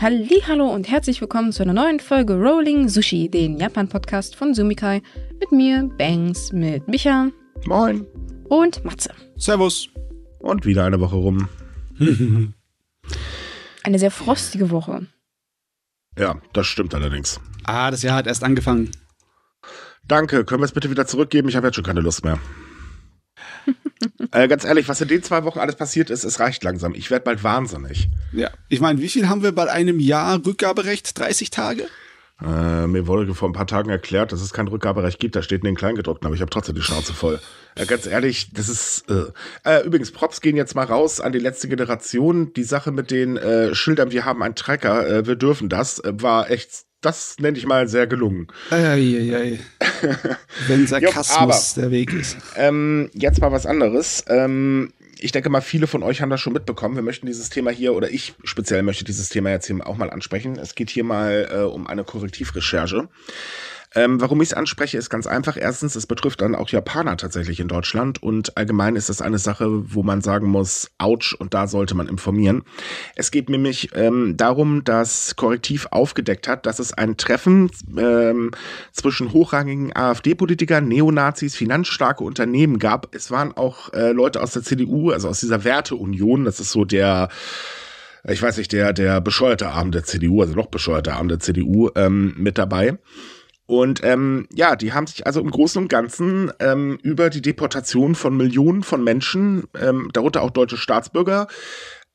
Hallo und herzlich willkommen zu einer neuen Folge Rolling Sushi, den Japan-Podcast von Sumikai. Mit mir, Bangs, mit Micha. Moin. Und Matze. Servus. Und wieder eine Woche rum. eine sehr frostige Woche. Ja, das stimmt allerdings. Ah, das Jahr hat erst angefangen. Danke, können wir es bitte wieder zurückgeben? Ich habe jetzt schon keine Lust mehr. äh, ganz ehrlich, was in den zwei Wochen alles passiert ist, es reicht langsam. Ich werde bald wahnsinnig. Ja, ich meine, wie viel haben wir bei einem Jahr Rückgaberecht? 30 Tage? Äh, mir wurde vor ein paar Tagen erklärt, dass es kein Rückgaberecht gibt. Da steht in den Kleingedruckten, aber ich habe trotzdem die Schnauze voll. Äh, ganz ehrlich, das ist. Äh. äh. übrigens, Props gehen jetzt mal raus an die letzte Generation. Die Sache mit den äh, Schildern, wir haben einen Trecker, äh, wir dürfen das, war echt das nenne ich mal sehr gelungen. Eieiei. Wenn Sarkasmus jo, aber, der Weg ist. Ähm, jetzt mal was anderes. Ähm, ich denke mal, viele von euch haben das schon mitbekommen. Wir möchten dieses Thema hier, oder ich speziell möchte dieses Thema jetzt hier auch mal ansprechen. Es geht hier mal äh, um eine Korrektivrecherche. Ähm, warum ich es anspreche, ist ganz einfach. Erstens, es betrifft dann auch Japaner tatsächlich in Deutschland und allgemein ist das eine Sache, wo man sagen muss, ouch, und da sollte man informieren. Es geht nämlich ähm, darum, dass Korrektiv aufgedeckt hat, dass es ein Treffen ähm, zwischen hochrangigen AfD-Politikern, Neonazis, finanzstarke Unternehmen gab. Es waren auch äh, Leute aus der CDU, also aus dieser Werteunion, das ist so der ich weiß nicht, der, der bescheuerte Arm der CDU, also noch bescheuerte Arm der CDU ähm, mit dabei. Und ähm, ja, die haben sich also im Großen und Ganzen ähm, über die Deportation von Millionen von Menschen, ähm, darunter auch deutsche Staatsbürger,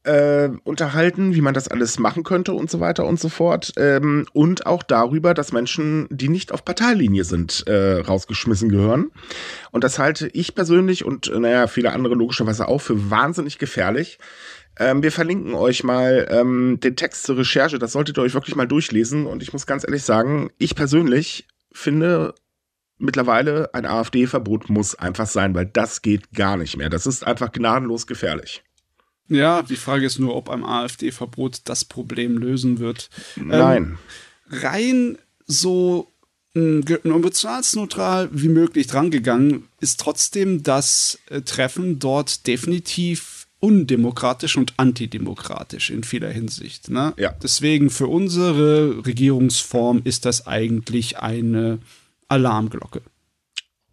äh, unterhalten, wie man das alles machen könnte und so weiter und so fort. Ähm, und auch darüber, dass Menschen, die nicht auf Parteilinie sind, äh, rausgeschmissen gehören. Und das halte ich persönlich und äh, naja, viele andere logischerweise auch für wahnsinnig gefährlich. Ähm, wir verlinken euch mal ähm, den Text zur Recherche. Das solltet ihr euch wirklich mal durchlesen. Und ich muss ganz ehrlich sagen, ich persönlich finde mittlerweile ein AfD-Verbot muss einfach sein, weil das geht gar nicht mehr. Das ist einfach gnadenlos gefährlich. Ja, die Frage ist nur, ob ein AfD-Verbot das Problem lösen wird. Ähm, Nein. Ähm, rein so hm, ombudsmannsneutral wie möglich drangegangen ist trotzdem das äh, Treffen dort definitiv undemokratisch und antidemokratisch in vieler Hinsicht. Ne? Ja. Deswegen für unsere Regierungsform ist das eigentlich eine Alarmglocke.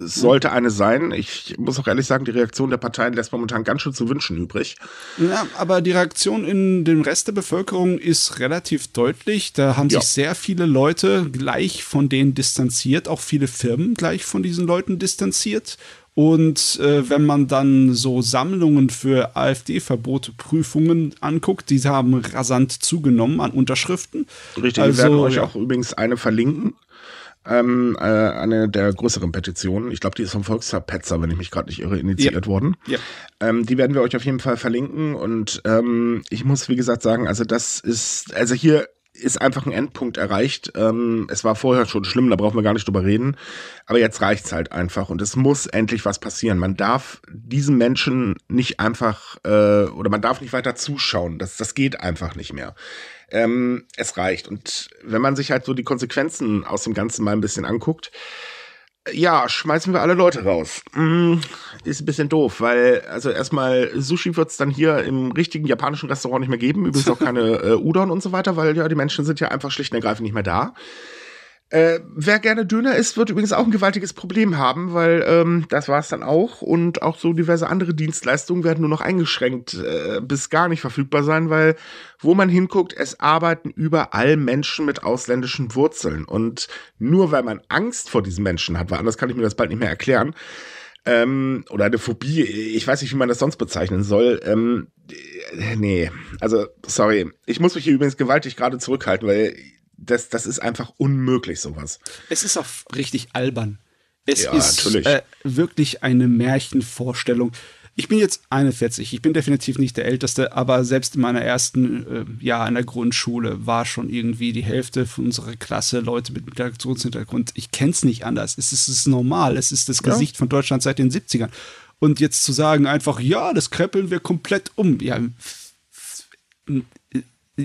Es sollte eine sein. Ich muss auch ehrlich sagen, die Reaktion der Parteien lässt momentan ganz schön zu wünschen übrig. Ja, aber die Reaktion in dem Rest der Bevölkerung ist relativ deutlich. Da haben ja. sich sehr viele Leute gleich von denen distanziert, auch viele Firmen gleich von diesen Leuten distanziert. Und äh, wenn man dann so Sammlungen für AfD-Verbote, Prüfungen anguckt, die haben rasant zugenommen an Unterschriften. Richtig, also, wir werden also, euch ja. auch übrigens eine verlinken. Ähm, äh, eine der größeren Petitionen. Ich glaube, die ist vom Volksverpetzer, wenn ich mich gerade nicht irre, initiiert ja. worden. Ja. Ähm, die werden wir euch auf jeden Fall verlinken. Und ähm, ich muss, wie gesagt, sagen, also das ist, also hier ist einfach ein Endpunkt erreicht. Ähm, es war vorher schon schlimm, da brauchen wir gar nicht drüber reden. Aber jetzt reicht's halt einfach und es muss endlich was passieren. Man darf diesen Menschen nicht einfach äh, oder man darf nicht weiter zuschauen. Das, das geht einfach nicht mehr. Ähm, es reicht. Und wenn man sich halt so die Konsequenzen aus dem Ganzen mal ein bisschen anguckt, ja, schmeißen wir alle Leute raus. Mm, ist ein bisschen doof, weil, also erstmal, Sushi wird's dann hier im richtigen japanischen Restaurant nicht mehr geben. Übrigens auch keine äh, Udon und so weiter, weil ja, die Menschen sind ja einfach schlicht und ergreifend nicht mehr da. Äh, wer gerne Döner isst, wird übrigens auch ein gewaltiges Problem haben, weil ähm, das war es dann auch. Und auch so diverse andere Dienstleistungen werden nur noch eingeschränkt äh, bis gar nicht verfügbar sein, weil wo man hinguckt, es arbeiten überall Menschen mit ausländischen Wurzeln. Und nur weil man Angst vor diesen Menschen hat, weil anders kann ich mir das bald nicht mehr erklären, ähm, oder eine Phobie, ich weiß nicht, wie man das sonst bezeichnen soll. Ähm, äh, nee, also sorry. Ich muss mich hier übrigens gewaltig gerade zurückhalten, weil das, das ist einfach unmöglich, sowas. Es ist auch richtig albern. Es ja, ist äh, wirklich eine Märchenvorstellung. Ich bin jetzt 41, ich bin definitiv nicht der Älteste, aber selbst in meiner ersten äh, Jahr in der Grundschule war schon irgendwie die Hälfte von unserer Klasse Leute mit Migrationshintergrund. Ich kenne es nicht anders. Es ist, es ist, normal. Es ist das Gesicht ja. von Deutschland seit den 70ern. Und jetzt zu sagen einfach, ja, das kreppeln wir komplett um. Ja,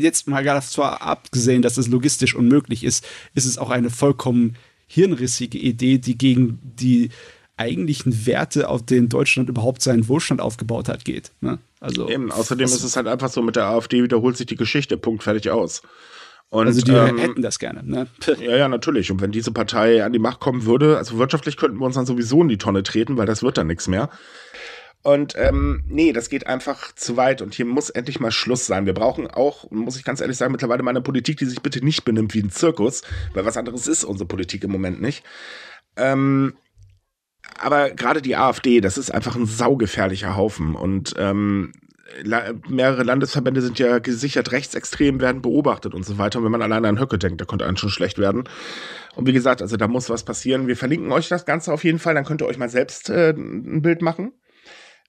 jetzt mal gar zwar abgesehen, dass es logistisch unmöglich ist, ist es auch eine vollkommen hirnrissige Idee, die gegen die eigentlichen Werte, auf denen Deutschland überhaupt seinen Wohlstand aufgebaut hat, geht. Ne? Also, Eben, außerdem ist es halt einfach so, mit der AfD wiederholt sich die Geschichte, Punkt, fertig aus. Und, also die ähm, hätten das gerne, ne? Ja, ja, natürlich. Und wenn diese Partei an die Macht kommen würde, also wirtschaftlich könnten wir uns dann sowieso in die Tonne treten, weil das wird dann nichts mehr. Und ähm, nee, das geht einfach zu weit und hier muss endlich mal Schluss sein. Wir brauchen auch, muss ich ganz ehrlich sagen, mittlerweile mal eine Politik, die sich bitte nicht benimmt wie ein Zirkus, weil was anderes ist unsere Politik im Moment nicht. Ähm, aber gerade die AfD, das ist einfach ein saugefährlicher Haufen und ähm, la mehrere Landesverbände sind ja gesichert, rechtsextrem werden beobachtet und so weiter. Und wenn man alleine an Höcke denkt, da könnte einem schon schlecht werden. Und wie gesagt, also da muss was passieren. Wir verlinken euch das Ganze auf jeden Fall, dann könnt ihr euch mal selbst äh, ein Bild machen.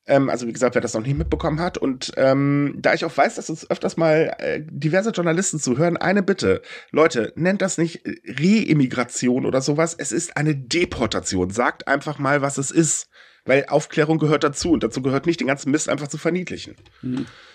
Ähm, also wie gesagt, wer das noch nicht mitbekommen hat. Und ähm, da ich auch weiß, dass uns öfters mal äh, diverse Journalisten zuhören, eine Bitte. Leute, nennt das nicht äh, Reimmigration oder sowas. Es ist eine Deportation. Sagt einfach mal, was es ist. Weil Aufklärung gehört dazu und dazu gehört nicht, den ganzen Mist einfach zu verniedlichen.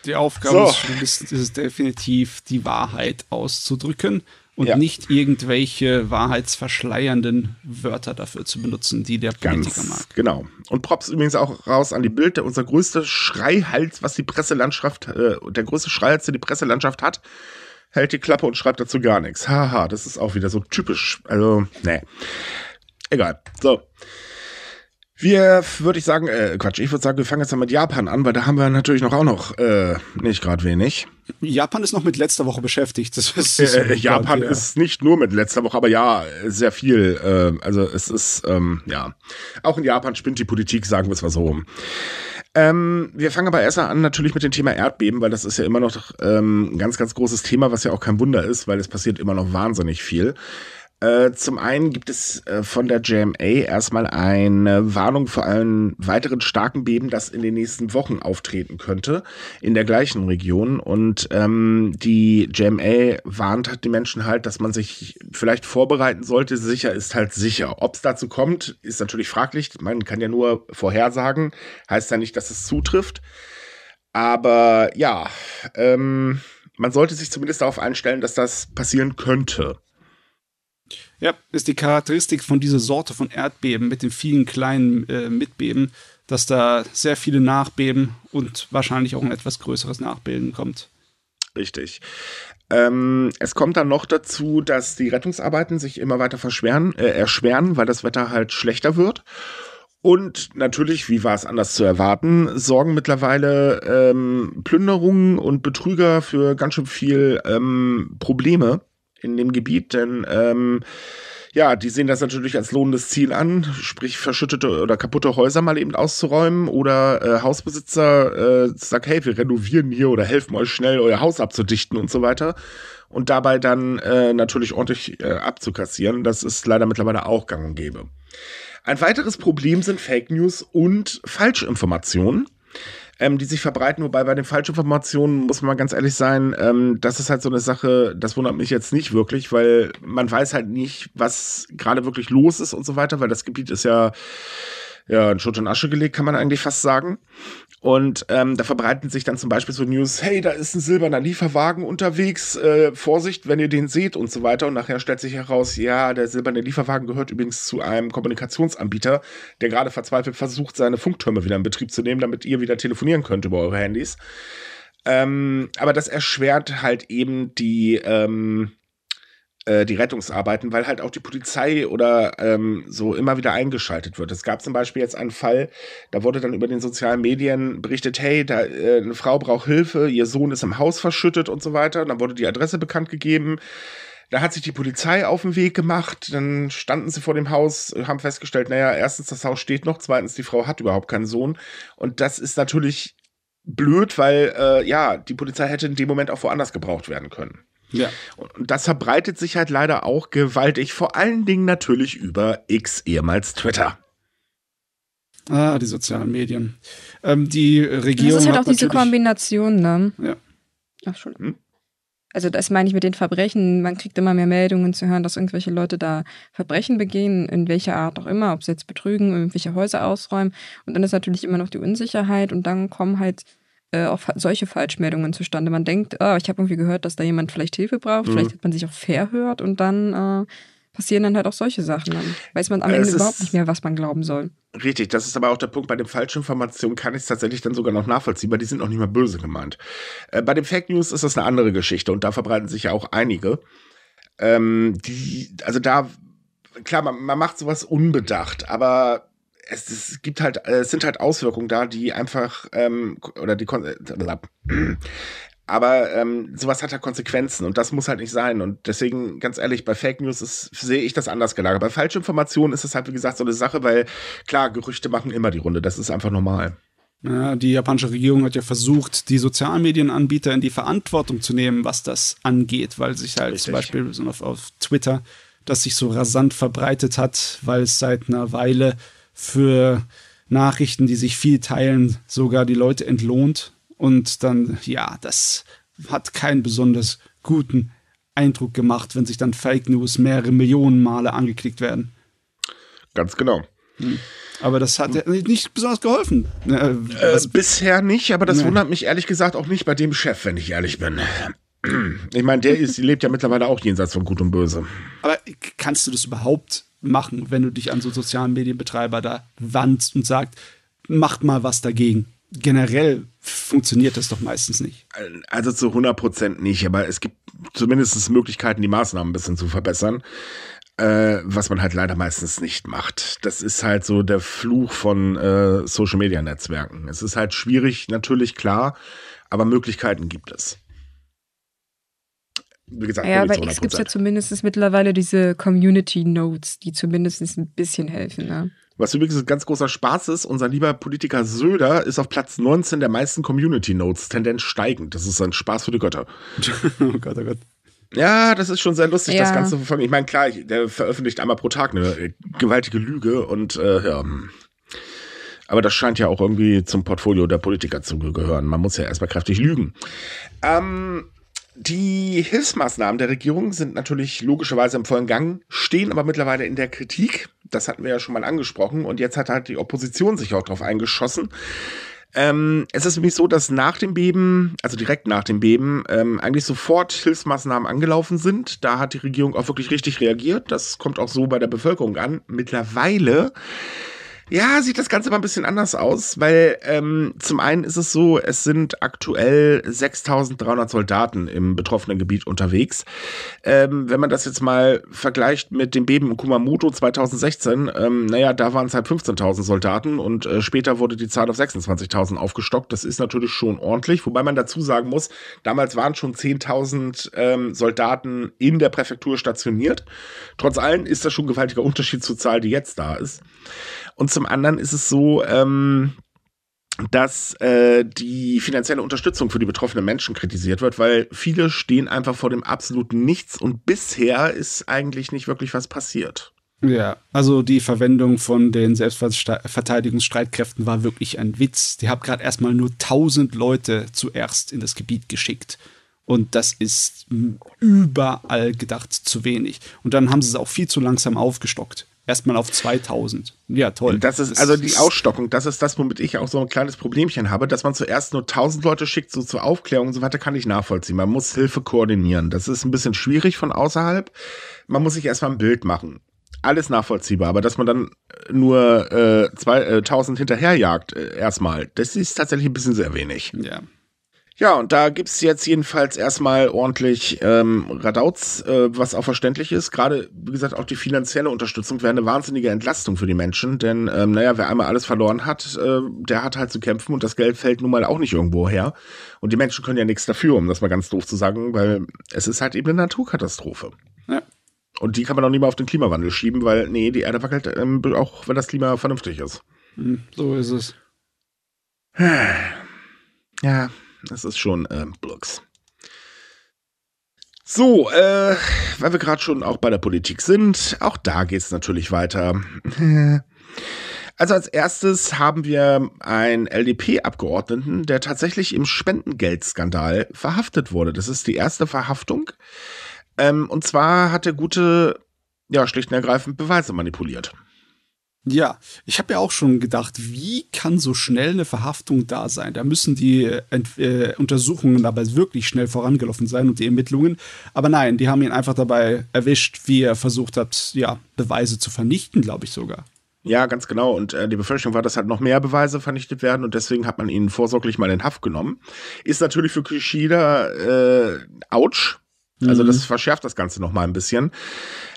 Die Aufgabe so. des Journalisten ist es definitiv, die Wahrheit auszudrücken und ja. nicht irgendwelche wahrheitsverschleiernden Wörter dafür zu benutzen, die der Politiker Ganz mag. Genau. Und Props übrigens auch raus an die Bild, der unser größter Schreihals, was die Presselandschaft, äh, der größte Schreihals, den die Presselandschaft hat, hält die Klappe und schreibt dazu gar nichts. Haha, das ist auch wieder so typisch. Also, nee. Egal. So. Wir, würde ich sagen, äh, Quatsch, ich würde sagen, wir fangen jetzt mal mit Japan an, weil da haben wir natürlich noch auch noch äh, nicht gerade wenig. Japan ist noch mit letzter Woche beschäftigt. Das ist, das äh, äh Japan grad, ja. ist nicht nur mit letzter Woche, aber ja, sehr viel. Äh, also es ist, ähm, ja, auch in Japan spinnt die Politik, sagen wir es mal so rum. Ähm, wir fangen aber erst an natürlich mit dem Thema Erdbeben, weil das ist ja immer noch ähm, ein ganz, ganz großes Thema, was ja auch kein Wunder ist, weil es passiert immer noch wahnsinnig viel. Äh, zum einen gibt es äh, von der JMA erstmal eine Warnung vor einem weiteren starken Beben, das in den nächsten Wochen auftreten könnte, in der gleichen Region. Und ähm, die JMA warnt halt die Menschen halt, dass man sich vielleicht vorbereiten sollte. Sicher ist halt sicher. Ob es dazu kommt, ist natürlich fraglich. Man kann ja nur vorhersagen. Heißt ja nicht, dass es zutrifft. Aber ja, ähm, man sollte sich zumindest darauf einstellen, dass das passieren könnte. Ja, ist die Charakteristik von dieser Sorte von Erdbeben mit den vielen kleinen äh, Mitbeben, dass da sehr viele Nachbeben und wahrscheinlich auch ein etwas größeres Nachbilden kommt. Richtig. Ähm, es kommt dann noch dazu, dass die Rettungsarbeiten sich immer weiter verschweren, äh, erschweren, weil das Wetter halt schlechter wird. Und natürlich, wie war es anders zu erwarten, sorgen mittlerweile ähm, Plünderungen und Betrüger für ganz schön viel ähm, Probleme in dem Gebiet, denn ähm, ja, die sehen das natürlich als lohnendes Ziel an, sprich verschüttete oder kaputte Häuser mal eben auszuräumen oder äh, Hausbesitzer äh, sagt, hey, wir renovieren hier oder helfen euch schnell, euer Haus abzudichten und so weiter. Und dabei dann äh, natürlich ordentlich äh, abzukassieren. Das ist leider mittlerweile auch gang und gäbe. Ein weiteres Problem sind Fake News und Falschinformationen ähm, die sich verbreiten. Wobei bei den falschen Informationen muss man ganz ehrlich sein, ähm, das ist halt so eine Sache, das wundert mich jetzt nicht wirklich, weil man weiß halt nicht, was gerade wirklich los ist und so weiter, weil das Gebiet ist ja ja, in Schutt und Asche gelegt, kann man eigentlich fast sagen. Und ähm, da verbreiten sich dann zum Beispiel so News, hey, da ist ein silberner Lieferwagen unterwegs, äh, Vorsicht, wenn ihr den seht und so weiter. Und nachher stellt sich heraus, ja, der silberne Lieferwagen gehört übrigens zu einem Kommunikationsanbieter, der gerade verzweifelt versucht, seine Funktürme wieder in Betrieb zu nehmen, damit ihr wieder telefonieren könnt über eure Handys. Ähm, aber das erschwert halt eben die, ähm, äh, die Rettungsarbeiten, weil halt auch die Polizei oder ähm, so immer wieder eingeschaltet wird. Es gab zum Beispiel jetzt einen Fall, da wurde dann über den sozialen Medien berichtet, hey, da, äh, eine Frau braucht Hilfe, ihr Sohn ist im Haus verschüttet und so weiter. Und dann wurde die Adresse bekannt gegeben. Da hat sich die Polizei auf den Weg gemacht, dann standen sie vor dem Haus, haben festgestellt, naja, erstens, das Haus steht noch, zweitens, die Frau hat überhaupt keinen Sohn. Und das ist natürlich blöd, weil äh, ja, die Polizei hätte in dem Moment auch woanders gebraucht werden können. Ja. Und das verbreitet sich halt leider auch gewaltig, vor allen Dingen natürlich über X, ehemals Twitter. Ah, die sozialen Medien. Ähm, die Regierung. Das ist halt auch diese Kombination, ne? Ja. Ach, schon. Hm? Also, das meine ich mit den Verbrechen. Man kriegt immer mehr Meldungen zu hören, dass irgendwelche Leute da Verbrechen begehen, in welcher Art auch immer, ob sie jetzt betrügen, irgendwelche Häuser ausräumen. Und dann ist natürlich immer noch die Unsicherheit und dann kommen halt äh, auf solche Falschmeldungen zustande. Man denkt, oh, ich habe irgendwie gehört, dass da jemand vielleicht Hilfe braucht, mhm. vielleicht hat man sich auch verhört und dann äh, passieren dann halt auch solche Sachen. Dann weiß man am es Ende überhaupt nicht mehr, was man glauben soll. Richtig, das ist aber auch der Punkt. Bei den Falschinformationen kann ich es tatsächlich dann sogar noch nachvollziehen, weil die sind noch nicht mal böse gemeint. Äh, bei den Fake News ist das eine andere Geschichte und da verbreiten sich ja auch einige. Ähm, die, also da, klar, man, man macht sowas unbedacht, aber es, es, gibt halt, äh, es sind halt Auswirkungen da, die einfach ähm, oder die äh, aber ähm, sowas hat ja Konsequenzen und das muss halt nicht sein. Und deswegen, ganz ehrlich, bei Fake News sehe ich das anders gelagert. Bei Falschinformationen ist das halt, wie gesagt, so eine Sache, weil klar, Gerüchte machen immer die Runde. Das ist einfach normal. Ja, die japanische Regierung hat ja versucht, die Sozialmedienanbieter in die Verantwortung zu nehmen, was das angeht, weil sich halt Richtig. zum Beispiel auf, auf Twitter das sich so rasant verbreitet hat, weil es seit einer Weile für Nachrichten, die sich viel teilen, sogar die Leute entlohnt. Und dann, ja, das hat keinen besonders guten Eindruck gemacht, wenn sich dann Fake News mehrere Millionen Male angeklickt werden. Ganz genau. Hm. Aber das hat nicht besonders geholfen. Äh, äh, bisher nicht, aber das ne. wundert mich ehrlich gesagt auch nicht bei dem Chef, wenn ich ehrlich bin. Ich meine, der ist, lebt ja mittlerweile auch jenseits von Gut und Böse. Aber kannst du das überhaupt machen, wenn du dich an so sozialen Medienbetreiber da wandst und sagst, macht mal was dagegen. Generell funktioniert das doch meistens nicht. Also zu 100 Prozent nicht, aber es gibt zumindest Möglichkeiten, die Maßnahmen ein bisschen zu verbessern, äh, was man halt leider meistens nicht macht. Das ist halt so der Fluch von äh, Social-Media-Netzwerken. Es ist halt schwierig, natürlich klar, aber Möglichkeiten gibt es wie gesagt, ja, aber es gibt ja zumindest mittlerweile diese Community Notes, die zumindest ein bisschen helfen. Ne? Was übrigens ein ganz großer Spaß ist, unser lieber Politiker Söder ist auf Platz 19 der meisten Community Notes, Tendenz steigend. Das ist ein Spaß für die Götter. oh Gott, oh Gott. Ja, das ist schon sehr lustig, ja. das Ganze zu verfolgen. Ich meine, klar, der veröffentlicht einmal pro Tag eine gewaltige Lüge und äh, ja. Aber das scheint ja auch irgendwie zum Portfolio der Politiker zu gehören. Man muss ja erstmal kräftig lügen. Ähm, die Hilfsmaßnahmen der Regierung sind natürlich logischerweise im vollen Gang, stehen aber mittlerweile in der Kritik. Das hatten wir ja schon mal angesprochen. Und jetzt hat halt die Opposition sich auch darauf eingeschossen. Ähm, es ist nämlich so, dass nach dem Beben, also direkt nach dem Beben, ähm, eigentlich sofort Hilfsmaßnahmen angelaufen sind. Da hat die Regierung auch wirklich richtig reagiert. Das kommt auch so bei der Bevölkerung an. Mittlerweile ja, sieht das Ganze mal ein bisschen anders aus, weil ähm, zum einen ist es so, es sind aktuell 6.300 Soldaten im betroffenen Gebiet unterwegs. Ähm, wenn man das jetzt mal vergleicht mit dem Beben in Kumamoto 2016, ähm, naja, da waren es halt 15.000 Soldaten und äh, später wurde die Zahl auf 26.000 aufgestockt. Das ist natürlich schon ordentlich, wobei man dazu sagen muss, damals waren schon 10.000 ähm, Soldaten in der Präfektur stationiert. Trotz allem ist das schon ein gewaltiger Unterschied zur Zahl, die jetzt da ist. Und zum zum anderen ist es so, ähm, dass äh, die finanzielle Unterstützung für die betroffenen Menschen kritisiert wird, weil viele stehen einfach vor dem absoluten Nichts und bisher ist eigentlich nicht wirklich was passiert. Ja, also die Verwendung von den Selbstverteidigungsstreitkräften war wirklich ein Witz. Die haben gerade erstmal nur 1000 Leute zuerst in das Gebiet geschickt. Und das ist überall gedacht zu wenig. Und dann haben sie es auch viel zu langsam aufgestockt erstmal auf 2000. Ja, toll. Das ist also die Ausstockung, das ist das, womit ich auch so ein kleines Problemchen habe, dass man zuerst nur 1000 Leute schickt, so zur Aufklärung und so weiter, kann ich nachvollziehen. Man muss Hilfe koordinieren. Das ist ein bisschen schwierig von außerhalb. Man muss sich erstmal ein Bild machen. Alles nachvollziehbar, aber dass man dann nur äh, 2000 äh, hinterherjagt, äh, erstmal, das ist tatsächlich ein bisschen sehr wenig. Ja. Ja, und da gibt es jetzt jedenfalls erstmal ordentlich ähm, Radauz, äh, was auch verständlich ist. Gerade, wie gesagt, auch die finanzielle Unterstützung wäre eine wahnsinnige Entlastung für die Menschen, denn ähm, naja, wer einmal alles verloren hat, äh, der hat halt zu kämpfen und das Geld fällt nun mal auch nicht irgendwo her. Und die Menschen können ja nichts dafür, um das mal ganz doof zu sagen, weil es ist halt eben eine Naturkatastrophe. Ja. Und die kann man auch nicht mal auf den Klimawandel schieben, weil, nee, die Erde wackelt, ähm, auch wenn das Klima vernünftig ist. Mhm, so ist es. Ja. Das ist schon äh, Blocks. So, äh, weil wir gerade schon auch bei der Politik sind, auch da geht es natürlich weiter. Also als erstes haben wir einen LDP-Abgeordneten, der tatsächlich im Spendengeldskandal verhaftet wurde. Das ist die erste Verhaftung. Ähm, und zwar hat der gute, ja, schlicht und ergreifend Beweise manipuliert. Ja, ich habe ja auch schon gedacht, wie kann so schnell eine Verhaftung da sein? Da müssen die äh, Ent äh, Untersuchungen aber wirklich schnell vorangelaufen sein und die Ermittlungen. Aber nein, die haben ihn einfach dabei erwischt, wie er versucht hat, ja, Beweise zu vernichten, glaube ich sogar. Ja, ganz genau. Und äh, die Befürchtung war, dass halt noch mehr Beweise vernichtet werden und deswegen hat man ihn vorsorglich mal in Haft genommen. Ist natürlich für Kishida, äh, ouch. Also mhm. das verschärft das Ganze noch mal ein bisschen.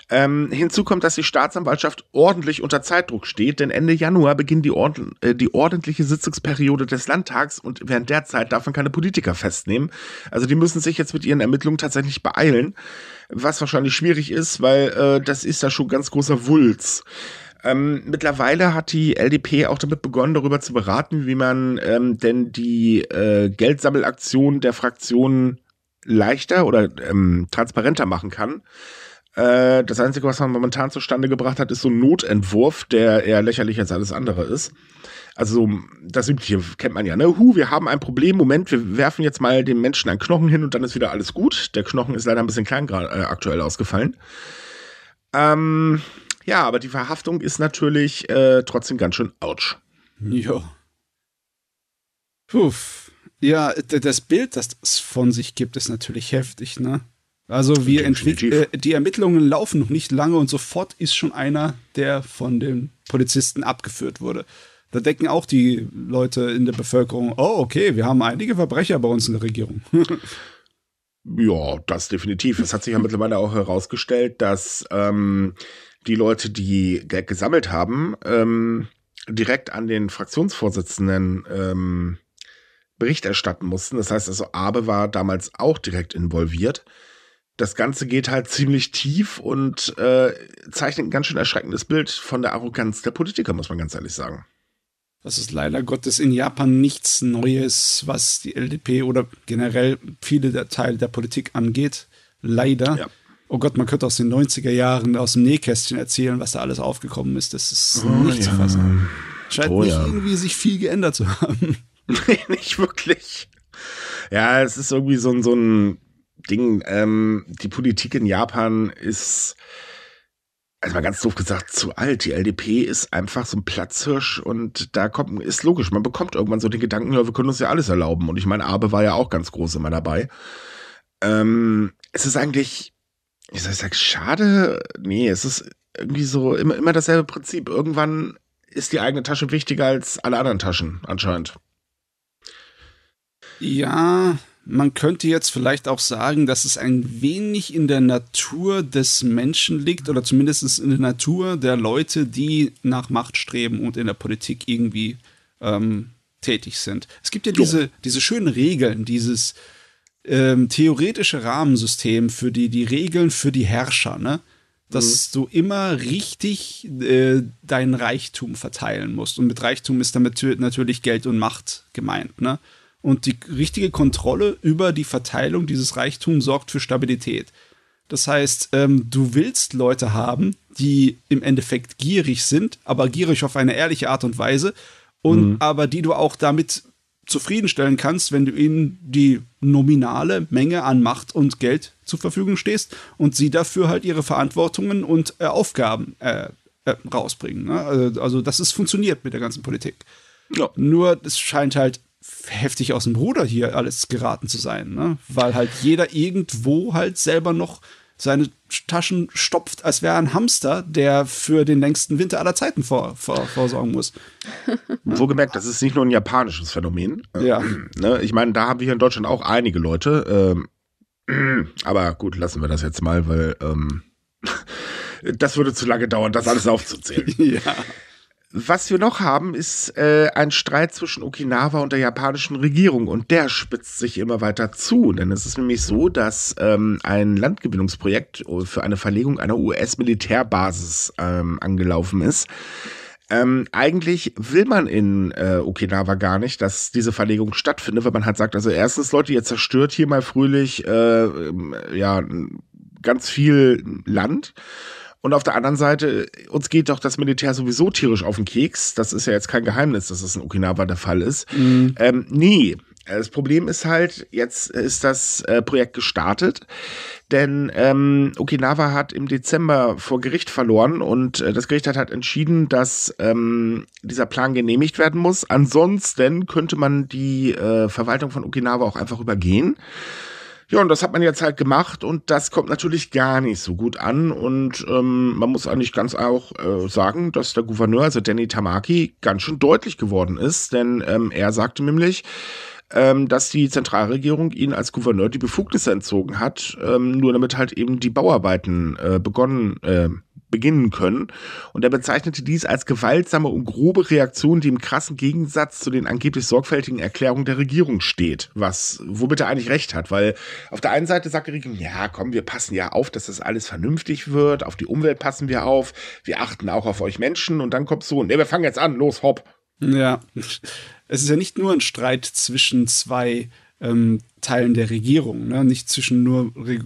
Ähm, hinzu kommt, dass die Staatsanwaltschaft ordentlich unter Zeitdruck steht, denn Ende Januar beginnt die, Ord äh, die ordentliche Sitzungsperiode des Landtags und während der Zeit darf man keine Politiker festnehmen. Also die müssen sich jetzt mit ihren Ermittlungen tatsächlich beeilen, was wahrscheinlich schwierig ist, weil äh, das ist ja schon ganz großer Wulz. Ähm, mittlerweile hat die LDP auch damit begonnen, darüber zu beraten, wie man ähm, denn die äh, Geldsammelaktion der Fraktionen leichter oder ähm, transparenter machen kann. Äh, das Einzige, was man momentan zustande gebracht hat, ist so ein Notentwurf, der eher lächerlich als alles andere ist. Also das Übliche kennt man ja, ne? Hu, wir haben ein Problem, Moment, wir werfen jetzt mal dem Menschen einen Knochen hin und dann ist wieder alles gut. Der Knochen ist leider ein bisschen klein grad, äh, aktuell ausgefallen. Ähm, ja, aber die Verhaftung ist natürlich äh, trotzdem ganz schön ouch. Ja. Puff. Ja, das Bild, das es von sich gibt, ist natürlich heftig, ne? Also wir äh, die Ermittlungen laufen noch nicht lange und sofort ist schon einer, der von den Polizisten abgeführt wurde. Da denken auch die Leute in der Bevölkerung, oh okay, wir haben einige Verbrecher bei uns in der Regierung. ja, das definitiv. Es hat sich ja mittlerweile auch herausgestellt, dass ähm, die Leute, die Geld gesammelt haben, ähm, direkt an den Fraktionsvorsitzenden ähm, Bericht erstatten mussten. Das heißt also, Abe war damals auch direkt involviert das Ganze geht halt ziemlich tief und äh, zeichnet ein ganz schön erschreckendes Bild von der Arroganz der Politiker, muss man ganz ehrlich sagen. Das ist leider Gottes in Japan nichts Neues, was die LDP oder generell viele der Teile der Politik angeht. Leider. Ja. Oh Gott, man könnte aus den 90er Jahren aus dem Nähkästchen erzählen, was da alles aufgekommen ist. Das ist oh, nicht ja. zu fassen. Scheint oh, nicht ja. irgendwie sich viel geändert zu haben. Nee, nicht wirklich. Ja, es ist irgendwie so ein, so ein Ding. Ähm, die Politik in Japan ist, also mal ganz doof gesagt, zu alt. Die LDP ist einfach so ein Platzhirsch und da kommt, ist logisch, man bekommt irgendwann so den Gedanken, ja, wir können uns ja alles erlauben. Und ich meine, Abe war ja auch ganz groß immer dabei. Ähm, es ist eigentlich, ich sag, schade, nee, es ist irgendwie so immer, immer dasselbe Prinzip. Irgendwann ist die eigene Tasche wichtiger als alle anderen Taschen, anscheinend. Ja, man könnte jetzt vielleicht auch sagen, dass es ein wenig in der Natur des Menschen liegt oder zumindest in der Natur der Leute, die nach Macht streben und in der Politik irgendwie ähm, tätig sind. Es gibt ja diese, diese schönen Regeln, dieses ähm, theoretische Rahmensystem für die, die Regeln für die Herrscher, ne? dass mhm. du immer richtig äh, deinen Reichtum verteilen musst. Und mit Reichtum ist damit natürlich Geld und Macht gemeint. Ne? Und die richtige Kontrolle über die Verteilung dieses Reichtums sorgt für Stabilität. Das heißt, ähm, du willst Leute haben, die im Endeffekt gierig sind, aber gierig auf eine ehrliche Art und Weise, und mhm. aber die du auch damit zufriedenstellen kannst, wenn du ihnen die nominale Menge an Macht und Geld zur Verfügung stehst und sie dafür halt ihre Verantwortungen und äh, Aufgaben äh, äh, rausbringen. Ne? Also, also das ist funktioniert mit der ganzen Politik. Ja. Nur es scheint halt heftig aus dem Ruder hier alles geraten zu sein, ne? weil halt jeder irgendwo halt selber noch seine Taschen stopft, als wäre ein Hamster, der für den längsten Winter aller Zeiten vor, vor, vorsorgen muss. Wo gemerkt, das ist nicht nur ein japanisches Phänomen. Äh, ja. Ne? Ich meine, da haben wir hier in Deutschland auch einige Leute. Ähm, aber gut, lassen wir das jetzt mal, weil ähm, das würde zu lange dauern, das alles aufzuzählen. ja. Was wir noch haben, ist äh, ein Streit zwischen Okinawa und der japanischen Regierung und der spitzt sich immer weiter zu, denn es ist nämlich so, dass ähm, ein Landgewinnungsprojekt oh, für eine Verlegung einer US-Militärbasis ähm, angelaufen ist. Ähm, eigentlich will man in äh, Okinawa gar nicht, dass diese Verlegung stattfindet, weil man halt sagt, also erstens, Leute, ihr zerstört hier mal fröhlich äh, ähm, ja ganz viel Land und auf der anderen Seite, uns geht doch das Militär sowieso tierisch auf den Keks. Das ist ja jetzt kein Geheimnis, dass das in Okinawa der Fall ist. Mhm. Ähm, nee, äh, das Problem ist halt, jetzt ist das äh, Projekt gestartet, denn ähm, Okinawa hat im Dezember vor Gericht verloren und äh, das Gericht hat halt entschieden, dass ähm, dieser Plan genehmigt werden muss. Ansonsten könnte man die äh, Verwaltung von Okinawa auch einfach übergehen. Ja, und das hat man jetzt halt gemacht und das kommt natürlich gar nicht so gut an. Und ähm, man muss eigentlich ganz auch äh, sagen, dass der Gouverneur, also Danny Tamaki, ganz schön deutlich geworden ist, denn ähm, er sagte nämlich, ähm, dass die Zentralregierung ihn als Gouverneur die Befugnisse entzogen hat, ähm, nur damit halt eben die Bauarbeiten äh, begonnen, äh, beginnen können. Und er bezeichnete dies als gewaltsame und grobe Reaktion, die im krassen Gegensatz zu den angeblich sorgfältigen Erklärungen der Regierung steht, was womit er eigentlich recht hat, weil auf der einen Seite sagt die Regierung, ja, komm, wir passen ja auf, dass das alles vernünftig wird, auf die Umwelt passen wir auf, wir achten auch auf euch Menschen und dann kommt so, ne, wir fangen jetzt an, los, hopp. Ja, es ist ja nicht nur ein Streit zwischen zwei ähm, Teilen der Regierung, ne? nicht zwischen nur Re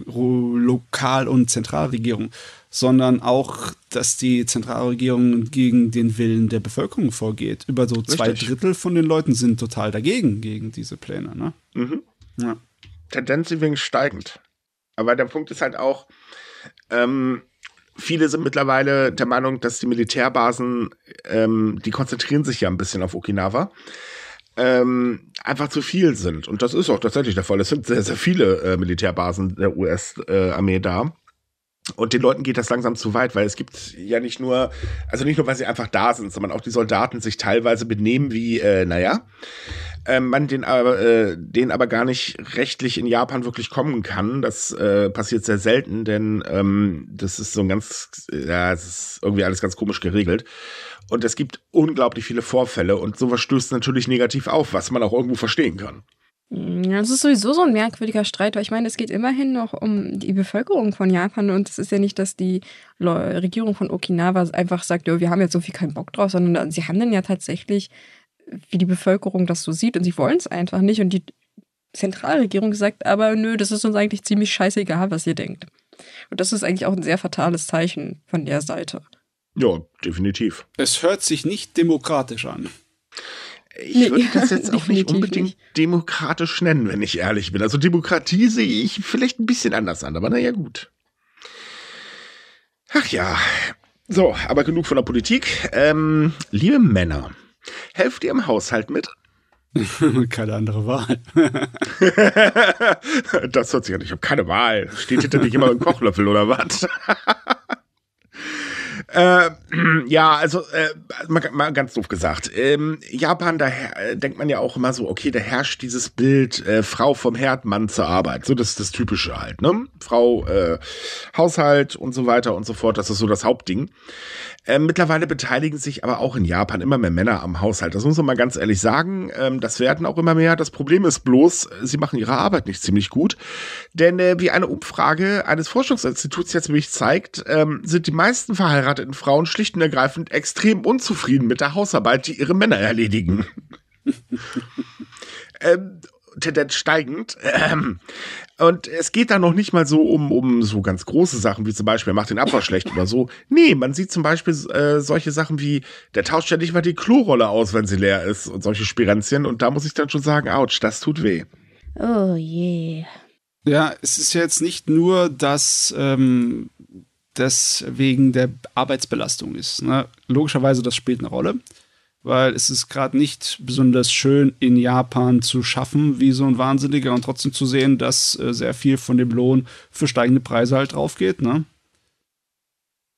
Lokal- und Zentralregierung, sondern auch, dass die Zentralregierung gegen den Willen der Bevölkerung vorgeht. Über so zwei Richtig. Drittel von den Leuten sind total dagegen, gegen diese Pläne. Ne? Mhm. Ja. Tendenz übrigens steigend. Aber der Punkt ist halt auch, ähm, viele sind mittlerweile der Meinung, dass die Militärbasen, ähm, die konzentrieren sich ja ein bisschen auf Okinawa, ähm, einfach zu viel sind. Und das ist auch tatsächlich der Fall. Es sind sehr, sehr viele äh, Militärbasen der US-Armee äh, da. Und den Leuten geht das langsam zu weit, weil es gibt ja nicht nur, also nicht nur, weil sie einfach da sind, sondern auch die Soldaten sich teilweise benehmen wie, äh, naja, äh, man den aber, äh, den aber gar nicht rechtlich in Japan wirklich kommen kann. Das äh, passiert sehr selten, denn ähm, das ist so ein ganz, ja, es ist irgendwie alles ganz komisch geregelt. Und es gibt unglaublich viele Vorfälle und sowas stößt natürlich negativ auf, was man auch irgendwo verstehen kann. Hm, das ist sowieso so ein merkwürdiger Streit, weil ich meine, es geht immerhin noch um die Bevölkerung von Japan und es ist ja nicht, dass die Regierung von Okinawa einfach sagt, wir haben jetzt so viel keinen Bock drauf, sondern sie haben handeln ja tatsächlich, wie die Bevölkerung das so sieht und sie wollen es einfach nicht und die Zentralregierung sagt aber, nö, das ist uns eigentlich ziemlich scheißegal, was ihr denkt. Und das ist eigentlich auch ein sehr fatales Zeichen von der Seite. Ja, definitiv. Es hört sich nicht demokratisch an ich würde das jetzt ja, auch nicht unbedingt nicht. demokratisch nennen, wenn ich ehrlich bin. Also Demokratie sehe ich vielleicht ein bisschen anders an, aber naja, gut. Ach ja. So, aber genug von der Politik. Ähm, liebe Männer, helft ihr im Haushalt mit? keine andere Wahl. das hört sich an, ich habe keine Wahl. Steht hinter mich immer ein Kochlöffel oder was? äh, Ja, also äh, mal, mal, ganz doof gesagt. Ähm, Japan, da äh, denkt man ja auch immer so, okay, da herrscht dieses Bild äh, Frau vom Herd, Mann zur Arbeit. So das ist das Typische halt, ne? Frau, äh, Haushalt und so weiter und so fort. Das ist so das Hauptding. Ähm, mittlerweile beteiligen sich aber auch in Japan immer mehr Männer am Haushalt. Das muss man mal ganz ehrlich sagen. Ähm, das werden auch immer mehr. Das Problem ist bloß, äh, sie machen ihre Arbeit nicht ziemlich gut. Denn äh, wie eine Umfrage eines Forschungsinstituts jetzt mich zeigt, ähm, sind die meisten verheirateten Frauen schlecht schlicht und ergreifend extrem unzufrieden mit der Hausarbeit, die ihre Männer erledigen. ähm, Tendenz steigend. Ähm, und es geht da noch nicht mal so um, um so ganz große Sachen, wie zum Beispiel, er macht den Abwasch schlecht oder so. Nee, man sieht zum Beispiel äh, solche Sachen wie, der tauscht ja nicht mal die Klorolle aus, wenn sie leer ist und solche Spirenzchen. Und da muss ich dann schon sagen, ouch, das tut weh. Oh je. Yeah. Ja, es ist ja jetzt nicht nur, dass ähm, das wegen der Arbeitsbelastung ist. Ne? Logischerweise, das spielt eine Rolle, weil es ist gerade nicht besonders schön, in Japan zu schaffen, wie so ein Wahnsinniger, und trotzdem zu sehen, dass äh, sehr viel von dem Lohn für steigende Preise halt drauf geht. Ne?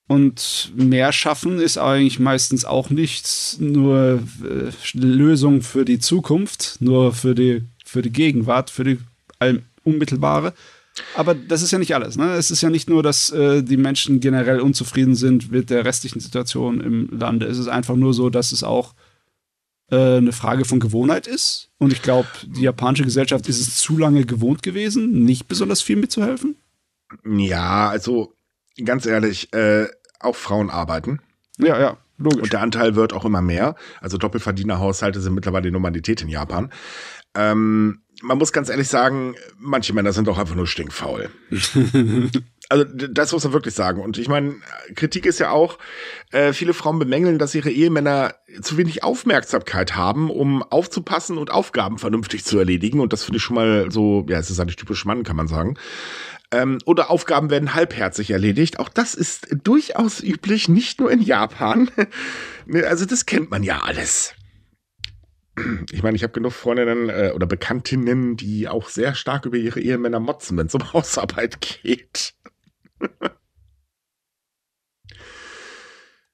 Und mehr schaffen ist eigentlich meistens auch nicht nur äh, Lösung für die Zukunft, nur für die, für die Gegenwart, für die unmittelbare, aber das ist ja nicht alles. Ne? Es ist ja nicht nur, dass äh, die Menschen generell unzufrieden sind mit der restlichen Situation im Lande. Es ist einfach nur so, dass es auch äh, eine Frage von Gewohnheit ist. Und ich glaube, die japanische Gesellschaft ist es zu lange gewohnt gewesen, nicht besonders viel mitzuhelfen. Ja, also ganz ehrlich, äh, auch Frauen arbeiten. Ja, ja. Logisch. Und der Anteil wird auch immer mehr. Also Doppelverdienerhaushalte sind mittlerweile die Normalität in Japan. Ähm, man muss ganz ehrlich sagen, manche Männer sind doch einfach nur stinkfaul. also das muss man wirklich sagen. Und ich meine, Kritik ist ja auch, äh, viele Frauen bemängeln, dass ihre Ehemänner zu wenig Aufmerksamkeit haben, um aufzupassen und Aufgaben vernünftig zu erledigen. Und das finde ich schon mal so, ja, es ist eigentlich typisch Mann, kann man sagen. Ähm, oder Aufgaben werden halbherzig erledigt. Auch das ist durchaus üblich, nicht nur in Japan. Ne, also das kennt man ja alles ich meine, ich habe genug Freundinnen äh, oder Bekanntinnen, die auch sehr stark über ihre Ehemänner motzen, wenn es um Hausarbeit geht.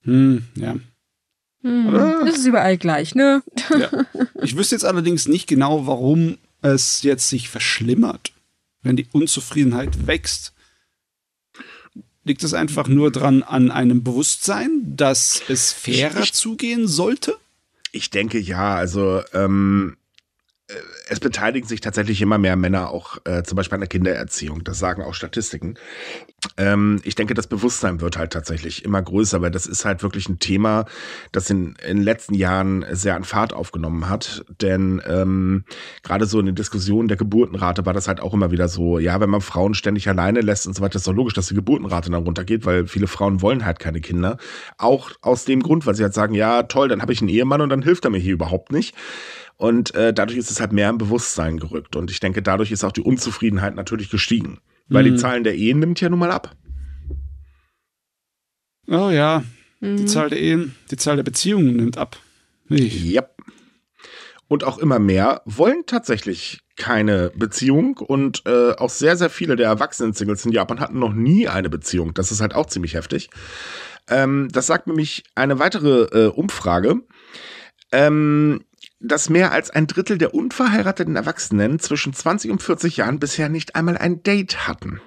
hm, ja. Hm, ah. Das ist überall gleich, ne? ja. Ich wüsste jetzt allerdings nicht genau, warum es jetzt sich verschlimmert, wenn die Unzufriedenheit wächst. Liegt es einfach nur dran an einem Bewusstsein, dass es fairer zugehen sollte? Ich denke ja, also ähm, äh, es beteiligen sich tatsächlich immer mehr Männer auch äh, zum Beispiel an der Kindererziehung. Das sagen auch Statistiken. Ähm, ich denke, das Bewusstsein wird halt tatsächlich immer größer, weil das ist halt wirklich ein Thema, das in, in den letzten Jahren sehr an Fahrt aufgenommen hat. Denn ähm, gerade so in den Diskussionen der Geburtenrate war das halt auch immer wieder so, ja, wenn man Frauen ständig alleine lässt und so weiter, ist doch logisch, dass die Geburtenrate dann runtergeht, weil viele Frauen wollen halt keine Kinder. Auch aus dem Grund, weil sie halt sagen, ja, toll, dann habe ich einen Ehemann und dann hilft er mir hier überhaupt nicht. Und äh, dadurch ist es halt mehr im Bewusstsein gerückt. Und ich denke, dadurch ist auch die Unzufriedenheit natürlich gestiegen. Weil mhm. die hm. Zahlen der Ehen nimmt ja nun mal ab. Oh ja, mhm. die Zahl der Ehen, die Zahl der Beziehungen nimmt ab. Ich. Yep. Und auch immer mehr wollen tatsächlich keine Beziehung und äh, auch sehr, sehr viele der Erwachsenen-Singles in Japan hatten noch nie eine Beziehung. Das ist halt auch ziemlich heftig. Ähm, das sagt nämlich eine weitere äh, Umfrage. Ähm, dass mehr als ein Drittel der unverheirateten Erwachsenen zwischen 20 und 40 Jahren bisher nicht einmal ein Date hatten.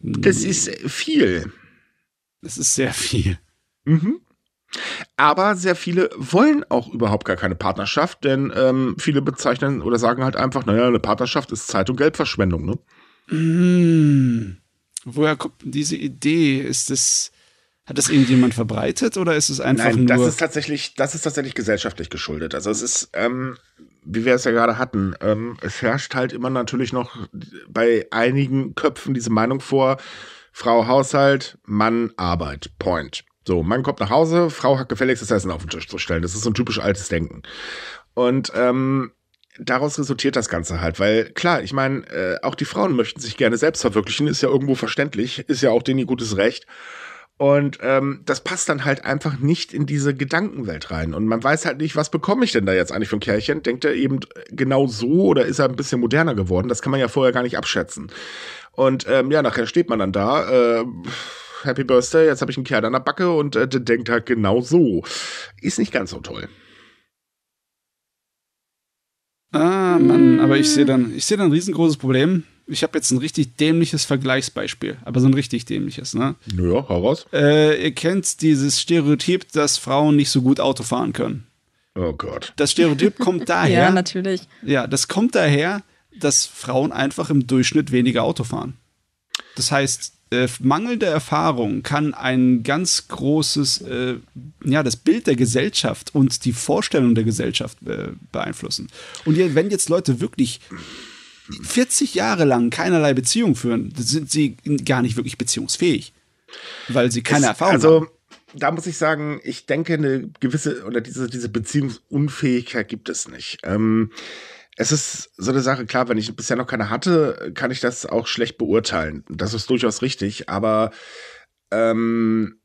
Das ist viel. Das ist sehr viel. Mhm. Aber sehr viele wollen auch überhaupt gar keine Partnerschaft, denn ähm, viele bezeichnen oder sagen halt einfach, naja, eine Partnerschaft ist Zeit- und Geldverschwendung, ne? Mmh. Woher kommt diese Idee? Ist das hat das irgendjemand verbreitet oder ist es einfach Nein, nur? Das ist tatsächlich, das ist tatsächlich gesellschaftlich geschuldet. Also es ist, ähm, wie wir es ja gerade hatten, ähm, es herrscht halt immer natürlich noch bei einigen Köpfen diese Meinung vor, Frau Haushalt, Mann Arbeit. Point. So, Mann kommt nach Hause, Frau hat gefälligst das Essen auf den Tisch zu stellen. Das ist so ein typisch altes Denken. Und ähm, daraus resultiert das Ganze halt, weil klar, ich meine, äh, auch die Frauen möchten sich gerne selbst verwirklichen, ist ja irgendwo verständlich, ist ja auch denen ihr gutes Recht. Und ähm, das passt dann halt einfach nicht in diese Gedankenwelt rein. Und man weiß halt nicht, was bekomme ich denn da jetzt eigentlich für ein Kerlchen? Denkt er eben äh, genau so oder ist er ein bisschen moderner geworden? Das kann man ja vorher gar nicht abschätzen. Und ähm, ja, nachher steht man dann da. Äh, Happy Birthday, jetzt habe ich einen Kerl an der Backe und äh, der denkt halt genau so. Ist nicht ganz so toll. Ah, Mann, aber ich sehe dann, ich sehe dann ein riesengroßes Problem ich habe jetzt ein richtig dämliches Vergleichsbeispiel, aber so ein richtig dämliches, ne? Ja, heraus. Äh, ihr kennt dieses Stereotyp, dass Frauen nicht so gut Auto fahren können. Oh Gott. Das Stereotyp kommt daher. ja, natürlich. Ja, das kommt daher, dass Frauen einfach im Durchschnitt weniger Auto fahren. Das heißt, äh, mangelnde Erfahrung kann ein ganz großes, äh, ja, das Bild der Gesellschaft und die Vorstellung der Gesellschaft äh, beeinflussen. Und wenn jetzt Leute wirklich 40 Jahre lang keinerlei Beziehung führen, sind sie gar nicht wirklich beziehungsfähig, weil sie keine es, Erfahrung also, haben. Da muss ich sagen, ich denke, eine gewisse oder diese, diese Beziehungsunfähigkeit gibt es nicht. Ähm, es ist so eine Sache, klar, wenn ich bisher noch keine hatte, kann ich das auch schlecht beurteilen. Das ist durchaus richtig, aber ähm,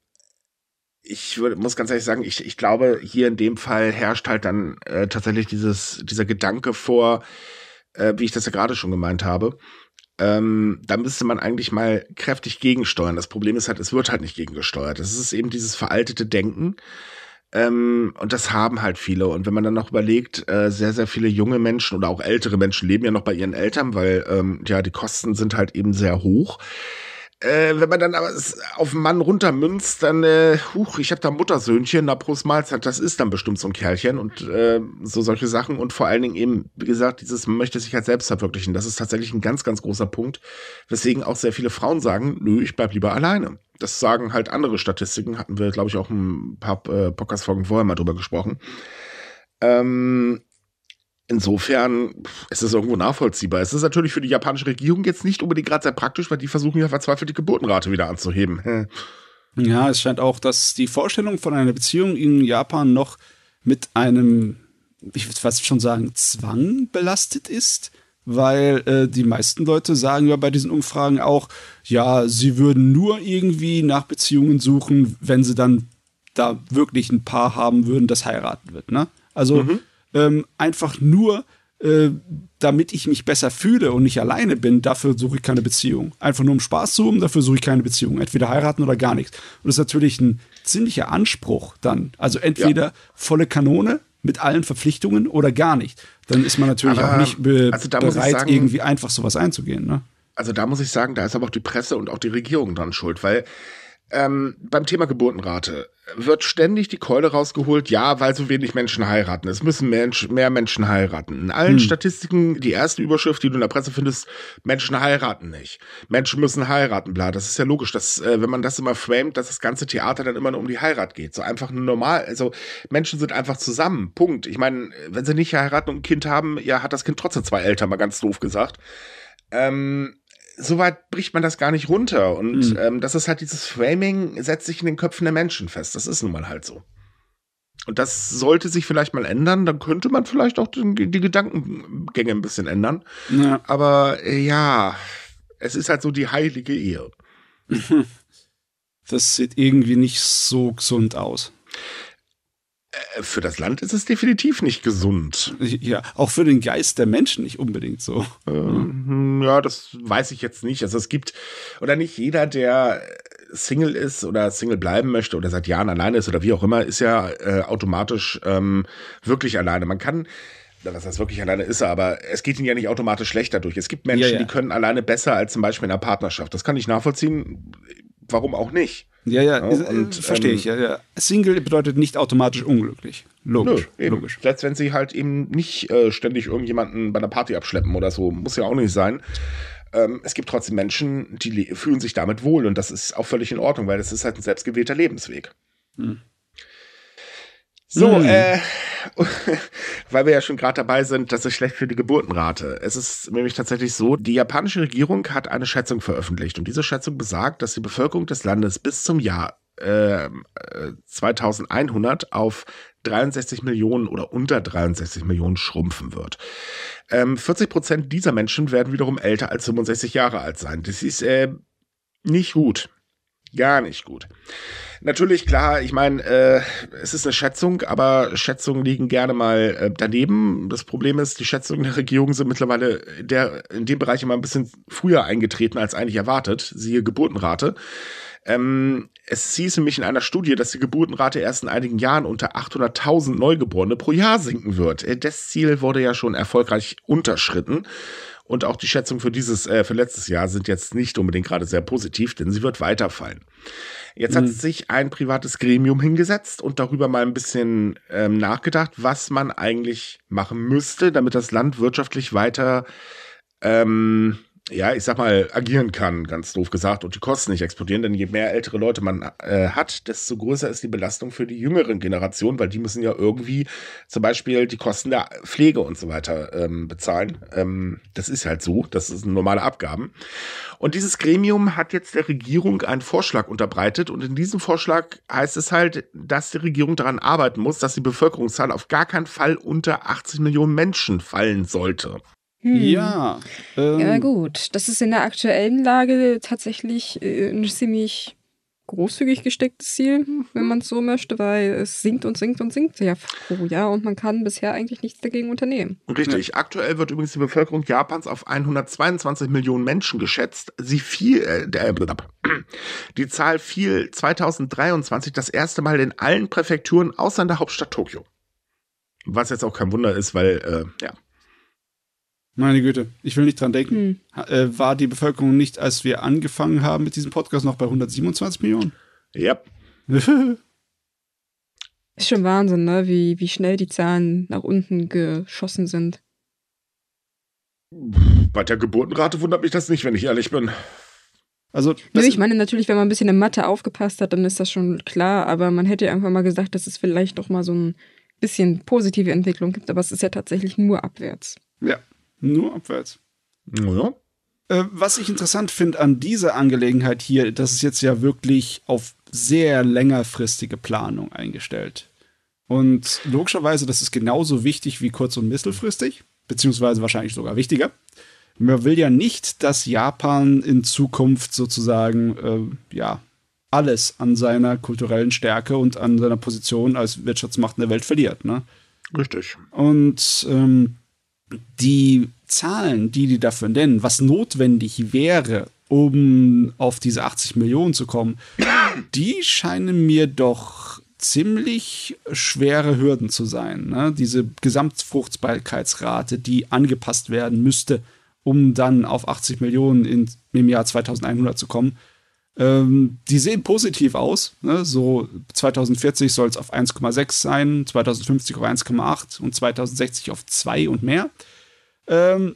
ich würd, muss ganz ehrlich sagen, ich, ich glaube, hier in dem Fall herrscht halt dann äh, tatsächlich dieses, dieser Gedanke vor, äh, wie ich das ja gerade schon gemeint habe, ähm, da müsste man eigentlich mal kräftig gegensteuern. Das Problem ist halt, es wird halt nicht gegengesteuert. Das ist eben dieses veraltete Denken. Ähm, und das haben halt viele. Und wenn man dann noch überlegt, äh, sehr, sehr viele junge Menschen oder auch ältere Menschen leben ja noch bei ihren Eltern, weil ähm, ja die Kosten sind halt eben sehr hoch äh, wenn man dann aber auf einen Mann runtermünzt, dann, äh, huch, ich habe da Muttersöhnchen, na Prost Mahlzeit, das ist dann bestimmt so ein Kerlchen und äh, so solche Sachen und vor allen Dingen eben, wie gesagt, dieses, man möchte sich halt selbst verwirklichen, das ist tatsächlich ein ganz, ganz großer Punkt, weswegen auch sehr viele Frauen sagen, nö, ich bleib lieber alleine. Das sagen halt andere Statistiken, hatten wir, glaube ich, auch ein paar äh, Podcast-Folgen vorher mal drüber gesprochen. Ähm, Insofern ist es irgendwo nachvollziehbar. Es ist natürlich für die japanische Regierung jetzt nicht unbedingt gerade sehr praktisch, weil die versuchen ja verzweifelt die Geburtenrate wieder anzuheben. Ja, es scheint auch, dass die Vorstellung von einer Beziehung in Japan noch mit einem, ich würde fast schon sagen, Zwang belastet ist, weil äh, die meisten Leute sagen ja bei diesen Umfragen auch, ja, sie würden nur irgendwie nach Beziehungen suchen, wenn sie dann da wirklich ein Paar haben würden, das heiraten wird. Ne? Also mhm ähm, einfach nur, äh, damit ich mich besser fühle und nicht alleine bin, dafür suche ich keine Beziehung. Einfach nur um Spaß zu haben, dafür suche ich keine Beziehung. Entweder heiraten oder gar nichts. Und das ist natürlich ein ziemlicher Anspruch dann. Also entweder ja. volle Kanone mit allen Verpflichtungen oder gar nicht. Dann ist man natürlich aber, auch nicht be also bereit, sagen, irgendwie einfach sowas einzugehen. Ne? Also da muss ich sagen, da ist aber auch die Presse und auch die Regierung dran schuld, weil ähm, beim Thema Geburtenrate wird ständig die Keule rausgeholt, ja, weil so wenig Menschen heiraten. Es müssen Mensch, mehr Menschen heiraten. In allen hm. Statistiken, die erste Überschrift, die du in der Presse findest, Menschen heiraten nicht. Menschen müssen heiraten, bla. Das ist ja logisch, dass, äh, wenn man das immer framet, dass das ganze Theater dann immer nur um die Heirat geht. So einfach normal, also Menschen sind einfach zusammen. Punkt. Ich meine, wenn sie nicht heiraten und ein Kind haben, ja, hat das Kind trotzdem zwei Eltern, mal ganz doof gesagt. Ähm, soweit bricht man das gar nicht runter. Und mhm. ähm, das ist halt dieses Framing, setzt sich in den Köpfen der Menschen fest. Das ist nun mal halt so. Und das sollte sich vielleicht mal ändern. Dann könnte man vielleicht auch den, die Gedankengänge ein bisschen ändern. Ja. Aber äh, ja, es ist halt so die heilige Ehe. Das sieht irgendwie nicht so gesund aus. Äh, für das Land ist es definitiv nicht gesund. Ja, auch für den Geist der Menschen nicht unbedingt so. Ähm, ja, das weiß ich jetzt nicht. Also es gibt, oder nicht jeder, der Single ist oder Single bleiben möchte oder seit Jahren alleine ist oder wie auch immer, ist ja äh, automatisch ähm, wirklich alleine. Man kann was heißt wirklich alleine ist er, aber es geht ihnen ja nicht automatisch schlecht dadurch. Es gibt Menschen, ja, ja. die können alleine besser als zum Beispiel in einer Partnerschaft. Das kann ich nachvollziehen. Warum auch nicht? Ja, ja, ja äh, und, verstehe ähm, ich. Ja, ja. Single bedeutet nicht automatisch unglücklich. Logisch. Nö, Logisch. Selbst wenn sie halt eben nicht äh, ständig irgendjemanden bei einer Party abschleppen oder so, muss ja auch nicht sein. Ähm, es gibt trotzdem Menschen, die fühlen sich damit wohl und das ist auch völlig in Ordnung, weil das ist halt ein selbstgewählter Lebensweg. Hm. So, mm. äh, weil wir ja schon gerade dabei sind, das ist schlecht für die Geburtenrate. Es ist nämlich tatsächlich so, die japanische Regierung hat eine Schätzung veröffentlicht und diese Schätzung besagt, dass die Bevölkerung des Landes bis zum Jahr ähm, äh, 2100 auf 63 Millionen oder unter 63 Millionen schrumpfen wird. Ähm, 40 Prozent dieser Menschen werden wiederum älter als 65 Jahre alt sein. Das ist äh, nicht gut gar nicht gut. Natürlich, klar, ich meine, äh, es ist eine Schätzung, aber Schätzungen liegen gerne mal äh, daneben. Das Problem ist, die Schätzungen der Regierung sind mittlerweile in, der, in dem Bereich immer ein bisschen früher eingetreten, als eigentlich erwartet, siehe Geburtenrate. Ähm, es hieß nämlich in einer Studie, dass die Geburtenrate erst in einigen Jahren unter 800.000 Neugeborene pro Jahr sinken wird. Äh, das Ziel wurde ja schon erfolgreich unterschritten und auch die Schätzungen für dieses, äh, für letztes Jahr sind jetzt nicht unbedingt gerade sehr positiv, denn sie wird weiterfallen. Jetzt mhm. hat sich ein privates Gremium hingesetzt und darüber mal ein bisschen ähm, nachgedacht, was man eigentlich machen müsste, damit das Land wirtschaftlich weiter ähm, ja, ich sag mal, agieren kann, ganz doof gesagt, und die Kosten nicht explodieren, denn je mehr ältere Leute man äh, hat, desto größer ist die Belastung für die jüngeren Generationen, weil die müssen ja irgendwie zum Beispiel die Kosten der Pflege und so weiter ähm, bezahlen. Ähm, das ist halt so, das sind normale Abgaben. Und dieses Gremium hat jetzt der Regierung einen Vorschlag unterbreitet und in diesem Vorschlag heißt es halt, dass die Regierung daran arbeiten muss, dass die Bevölkerungszahl auf gar keinen Fall unter 80 Millionen Menschen fallen sollte. Hm. Ja. Ähm, ja, gut. Das ist in der aktuellen Lage tatsächlich äh, ein ziemlich großzügig gestecktes Ziel, wenn man es so möchte, weil es sinkt und sinkt und sinkt ja pro Jahr und man kann bisher eigentlich nichts dagegen unternehmen. Richtig. Ja. Aktuell wird übrigens die Bevölkerung Japans auf 122 Millionen Menschen geschätzt. Sie fiel, äh, äh die Zahl fiel 2023 das erste Mal in allen Präfekturen außer in der Hauptstadt Tokio. Was jetzt auch kein Wunder ist, weil, äh, ja. Meine Güte, ich will nicht dran denken. Hm. Äh, war die Bevölkerung nicht, als wir angefangen haben mit diesem Podcast, noch bei 127 Millionen? Ja. Yep. Ist schon Wahnsinn, ne? Wie, wie schnell die Zahlen nach unten geschossen sind. Bei der Geburtenrate wundert mich das nicht, wenn ich ehrlich bin. Also, Nö, ich meine natürlich, wenn man ein bisschen in Mathe aufgepasst hat, dann ist das schon klar, aber man hätte einfach mal gesagt, dass es vielleicht doch mal so ein bisschen positive Entwicklung gibt, aber es ist ja tatsächlich nur abwärts. Ja, nur abwärts. Naja. Äh, was ich interessant finde an dieser Angelegenheit hier, das ist jetzt ja wirklich auf sehr längerfristige Planung eingestellt. Und logischerweise, das ist genauso wichtig wie kurz- und mittelfristig, beziehungsweise wahrscheinlich sogar wichtiger. Man will ja nicht, dass Japan in Zukunft sozusagen, äh, ja, alles an seiner kulturellen Stärke und an seiner Position als Wirtschaftsmacht in der Welt verliert. Ne? Richtig. Und ähm, die Zahlen, die die dafür nennen, was notwendig wäre, um auf diese 80 Millionen zu kommen, die scheinen mir doch ziemlich schwere Hürden zu sein. Ne? Diese Gesamtfruchtbarkeitsrate, die angepasst werden müsste, um dann auf 80 Millionen in, im Jahr 2100 zu kommen. Ähm, die sehen positiv aus. Ne? So 2040 soll es auf 1,6 sein, 2050 auf 1,8 und 2060 auf 2 und mehr. Ähm,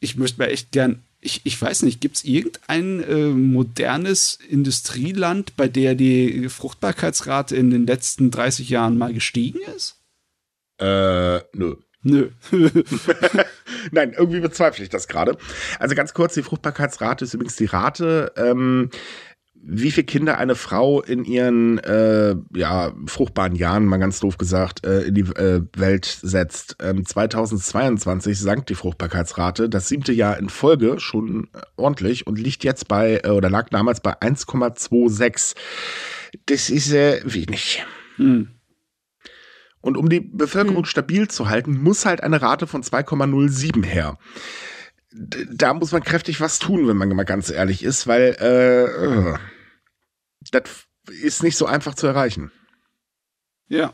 ich möchte mir echt gern, ich, ich weiß nicht, gibt es irgendein äh, modernes Industrieland, bei der die Fruchtbarkeitsrate in den letzten 30 Jahren mal gestiegen ist? Äh, nö. Nö. Nein, irgendwie bezweifle ich das gerade. Also ganz kurz, die Fruchtbarkeitsrate ist übrigens die Rate, ähm, wie viele Kinder eine Frau in ihren äh, ja, fruchtbaren Jahren, mal ganz doof gesagt, äh, in die äh, Welt setzt. Ähm, 2022 sank die Fruchtbarkeitsrate, das siebte Jahr in Folge schon äh, ordentlich und liegt jetzt bei äh, oder lag damals bei 1,26. Das ist äh, wenig. Hm. Und um die Bevölkerung hm. stabil zu halten, muss halt eine Rate von 2,07 her. Da muss man kräftig was tun, wenn man mal ganz ehrlich ist, weil äh, äh das ist nicht so einfach zu erreichen. Ja.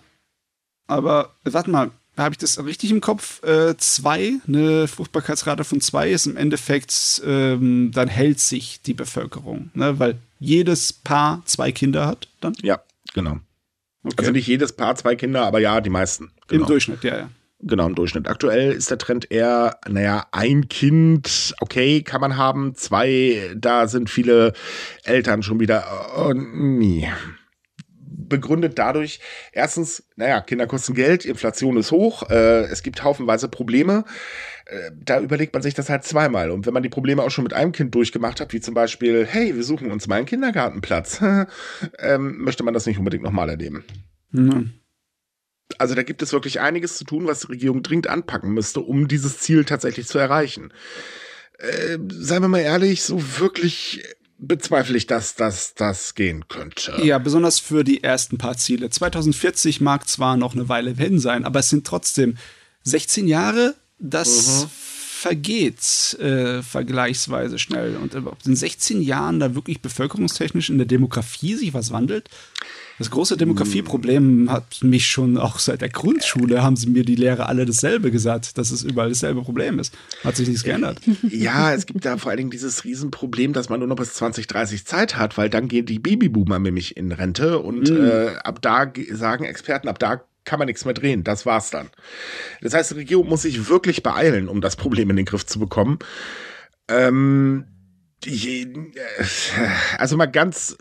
Aber äh, warte mal, habe ich das richtig im Kopf? Äh, zwei, eine Fruchtbarkeitsrate von zwei ist im Endeffekt, ähm, dann hält sich die Bevölkerung, ne? weil jedes Paar zwei Kinder hat dann. Ja, genau. Okay. Also nicht jedes Paar zwei Kinder, aber ja, die meisten. Genau. Im Durchschnitt, ja, ja. Genau, im Durchschnitt. Aktuell ist der Trend eher, naja, ein Kind, okay, kann man haben, zwei, da sind viele Eltern schon wieder, äh, oh, nee begründet dadurch, erstens, naja, Kinder kosten Geld, Inflation ist hoch, äh, es gibt haufenweise Probleme. Äh, da überlegt man sich das halt zweimal. Und wenn man die Probleme auch schon mit einem Kind durchgemacht hat, wie zum Beispiel, hey, wir suchen uns mal einen Kindergartenplatz, ähm, möchte man das nicht unbedingt nochmal erleben. Mhm. Also da gibt es wirklich einiges zu tun, was die Regierung dringend anpacken müsste, um dieses Ziel tatsächlich zu erreichen. Äh, seien wir mal ehrlich, so wirklich bezweifle ich, dass, dass das gehen könnte. Ja, besonders für die ersten paar Ziele. 2040 mag zwar noch eine Weile hin sein, aber es sind trotzdem 16 Jahre, das mhm. vergeht äh, vergleichsweise schnell. Und äh, ob in 16 Jahren da wirklich bevölkerungstechnisch in der Demografie sich was wandelt, das große Demografieproblem hm. hat mich schon auch seit der Grundschule, haben sie mir die Lehrer alle dasselbe gesagt, dass es überall dasselbe Problem ist. Hat sich nichts geändert. Ja, es gibt da vor allen Dingen dieses Riesenproblem, dass man nur noch bis 2030 Zeit hat, weil dann gehen die Babyboomer nämlich in Rente und mhm. äh, ab da sagen Experten, ab da kann man nichts mehr drehen. Das war's dann. Das heißt, die Regierung muss sich wirklich beeilen, um das Problem in den Griff zu bekommen. Ähm, äh, also mal ganz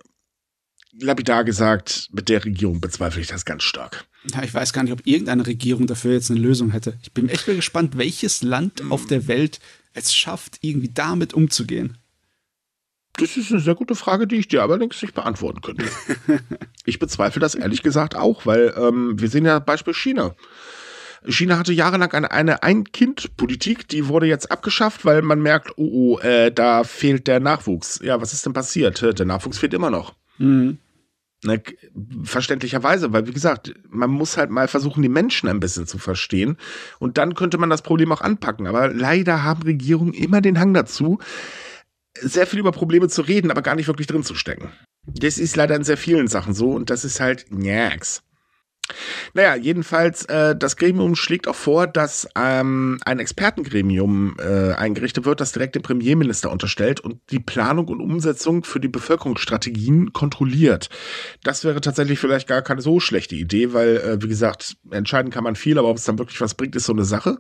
lapidar gesagt, mit der Regierung bezweifle ich das ganz stark. Ja, ich weiß gar nicht, ob irgendeine Regierung dafür jetzt eine Lösung hätte. Ich bin echt mal gespannt, welches Land auf hm. der Welt es schafft, irgendwie damit umzugehen. Das ist eine sehr gute Frage, die ich dir allerdings nicht beantworten könnte. ich bezweifle das ehrlich gesagt auch, weil ähm, wir sehen ja Beispiel China. China hatte jahrelang eine, eine Ein-Kind-Politik, die wurde jetzt abgeschafft, weil man merkt, oh, oh äh, da fehlt der Nachwuchs. Ja, was ist denn passiert? Der Nachwuchs fehlt immer noch. Mhm. Ne, verständlicherweise, weil wie gesagt, man muss halt mal versuchen, die Menschen ein bisschen zu verstehen und dann könnte man das Problem auch anpacken. Aber leider haben Regierungen immer den Hang dazu, sehr viel über Probleme zu reden, aber gar nicht wirklich drin zu stecken. Das ist leider in sehr vielen Sachen so und das ist halt nix. Naja, jedenfalls, äh, das Gremium schlägt auch vor, dass ähm, ein Expertengremium äh, eingerichtet wird, das direkt den Premierminister unterstellt und die Planung und Umsetzung für die Bevölkerungsstrategien kontrolliert. Das wäre tatsächlich vielleicht gar keine so schlechte Idee, weil, äh, wie gesagt, entscheiden kann man viel, aber ob es dann wirklich was bringt, ist so eine Sache.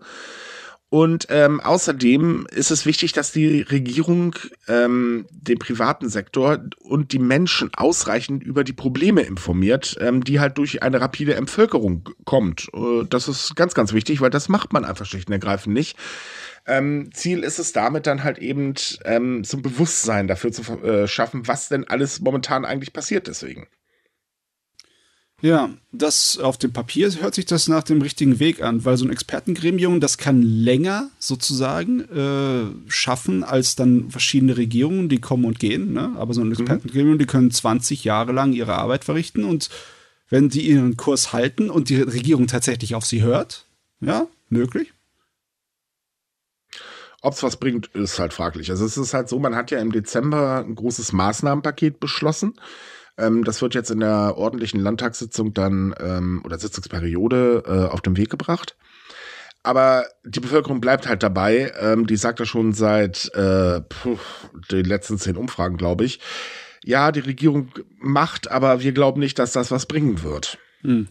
Und ähm, außerdem ist es wichtig, dass die Regierung ähm, den privaten Sektor und die Menschen ausreichend über die Probleme informiert, ähm, die halt durch eine rapide Entvölkerung kommt. Äh, das ist ganz, ganz wichtig, weil das macht man einfach schlicht und ergreifend nicht. Ähm, Ziel ist es damit dann halt eben ähm, so Bewusstsein dafür zu äh, schaffen, was denn alles momentan eigentlich passiert deswegen. Ja, das auf dem Papier hört sich das nach dem richtigen Weg an, weil so ein Expertengremium, das kann länger sozusagen äh, schaffen als dann verschiedene Regierungen, die kommen und gehen. Ne? Aber so ein mhm. Expertengremium, die können 20 Jahre lang ihre Arbeit verrichten und wenn die ihren Kurs halten und die Regierung tatsächlich auf sie hört, ja, möglich. Ob es was bringt, ist halt fraglich. Also es ist halt so, man hat ja im Dezember ein großes Maßnahmenpaket beschlossen. Ähm, das wird jetzt in der ordentlichen Landtagssitzung dann ähm, oder Sitzungsperiode äh, auf den Weg gebracht. Aber die Bevölkerung bleibt halt dabei. Ähm, die sagt ja schon seit äh, puh, den letzten zehn Umfragen, glaube ich. Ja, die Regierung macht, aber wir glauben nicht, dass das was bringen wird. Hm.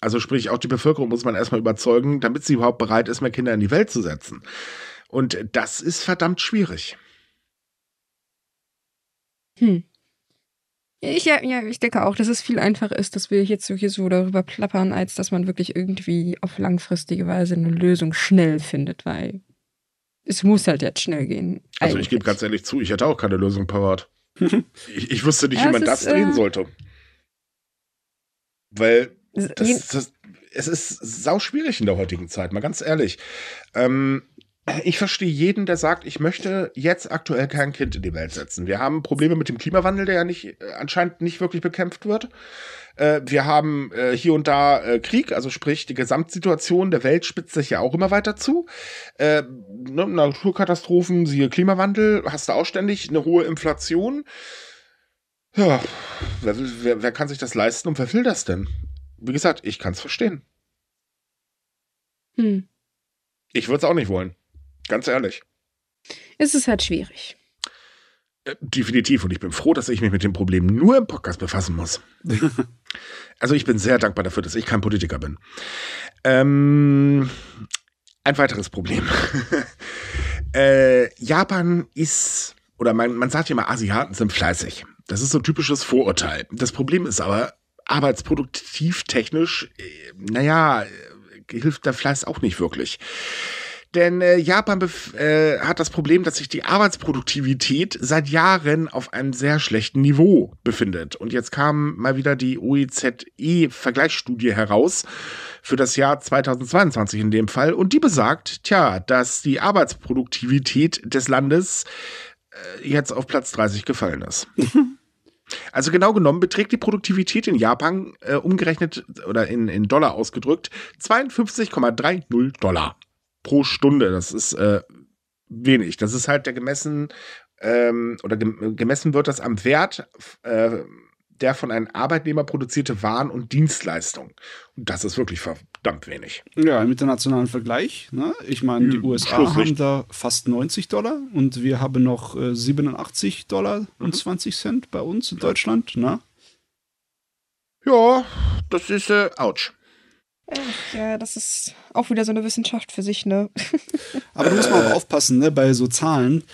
Also sprich, auch die Bevölkerung muss man erstmal überzeugen, damit sie überhaupt bereit ist, mehr Kinder in die Welt zu setzen. Und das ist verdammt schwierig. Hm. Ich, ja, ja, ich denke auch, dass es viel einfacher ist, dass wir jetzt so hier so darüber plappern, als dass man wirklich irgendwie auf langfristige Weise eine Lösung schnell findet, weil es muss halt jetzt schnell gehen. Eigentlich. Also ich gebe ganz ehrlich zu, ich hätte auch keine Lösung parat. ich, ich, wüsste nicht, ja, wie man das äh, drehen äh... sollte. Weil das, das, es ist sau schwierig in der heutigen Zeit, mal ganz ehrlich. Ähm, ich verstehe jeden, der sagt, ich möchte jetzt aktuell kein Kind in die Welt setzen. Wir haben Probleme mit dem Klimawandel, der ja nicht äh, anscheinend nicht wirklich bekämpft wird. Äh, wir haben äh, hier und da Krieg, also sprich, die Gesamtsituation der Welt spitzt sich ja auch immer weiter zu. Ne, Naturkatastrophen, siehe Klimawandel, hast du auch ständig eine hohe Inflation. Ja, wer, wer, wer kann sich das leisten und wer will das denn? Wie gesagt, ich kann es verstehen. Hm. Ich würde es auch nicht wollen. Ganz ehrlich. Es ist halt schwierig. Äh, definitiv. Und ich bin froh, dass ich mich mit dem Problem nur im Podcast befassen muss. also ich bin sehr dankbar dafür, dass ich kein Politiker bin. Ähm, ein weiteres Problem. äh, Japan ist, oder man, man sagt ja mal, Asiaten sind fleißig. Das ist so ein typisches Vorurteil. Das Problem ist aber, arbeitsproduktiv technisch, äh, naja, äh, hilft der Fleiß auch nicht wirklich. Denn äh, Japan äh, hat das Problem, dass sich die Arbeitsproduktivität seit Jahren auf einem sehr schlechten Niveau befindet. Und jetzt kam mal wieder die OEZE-Vergleichsstudie heraus für das Jahr 2022 in dem Fall. Und die besagt, tja, dass die Arbeitsproduktivität des Landes äh, jetzt auf Platz 30 gefallen ist. Also genau genommen beträgt die Produktivität in Japan äh, umgerechnet oder in, in Dollar ausgedrückt 52,30 Dollar pro Stunde. Das ist äh, wenig. Das ist halt der gemessen ähm, oder gemessen wird das am Wert äh, der von einem Arbeitnehmer produzierte Waren und Dienstleistungen. Und das ist wirklich verdammt wenig. Ja, im internationalen Vergleich. Ne? Ich meine, die hm, USA haben da fast 90 Dollar und wir haben noch äh, 87 Dollar und 20 mhm. Cent bei uns in ja. Deutschland. Ne? Ja, das ist äh, ouch. Ach, ja, das ist auch wieder so eine Wissenschaft für sich, ne? Aber da muss man auch äh. aufpassen, ne, bei so Zahlen.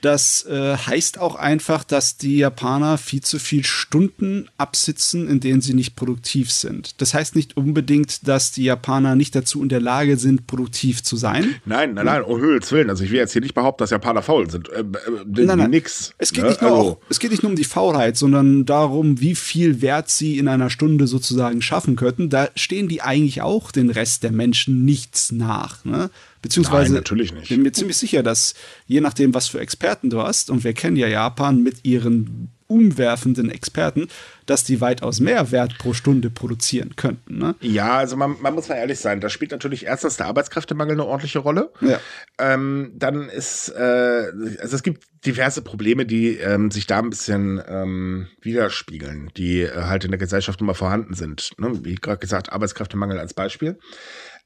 Das äh, heißt auch einfach, dass die Japaner viel zu viel Stunden absitzen, in denen sie nicht produktiv sind. Das heißt nicht unbedingt, dass die Japaner nicht dazu in der Lage sind, produktiv zu sein. Nein, nein, nein, um Himmels Willen. Also ich will jetzt hier nicht behaupten, dass Japaner faul sind. Äh, äh, nein, nein. Nix. Es geht, ne? nicht nur also. auch, es geht nicht nur um die Faulheit, sondern darum, wie viel Wert sie in einer Stunde sozusagen schaffen könnten. Da stehen die eigentlich auch den Rest der Menschen nichts nach. Ne? Beziehungsweise Nein, natürlich nicht. bin mir ziemlich sicher, dass je nachdem, was für Experten du hast, und wir kennen ja Japan mit ihren umwerfenden Experten, dass die weitaus mehr Wert pro Stunde produzieren könnten. Ne? Ja, also man, man, muss mal ehrlich sein, da spielt natürlich erstens der Arbeitskräftemangel eine ordentliche Rolle. Ja. Ähm, dann ist, äh, also es gibt diverse Probleme, die ähm, sich da ein bisschen ähm, widerspiegeln, die äh, halt in der Gesellschaft immer vorhanden sind. Ne? Wie gerade gesagt, Arbeitskräftemangel als Beispiel.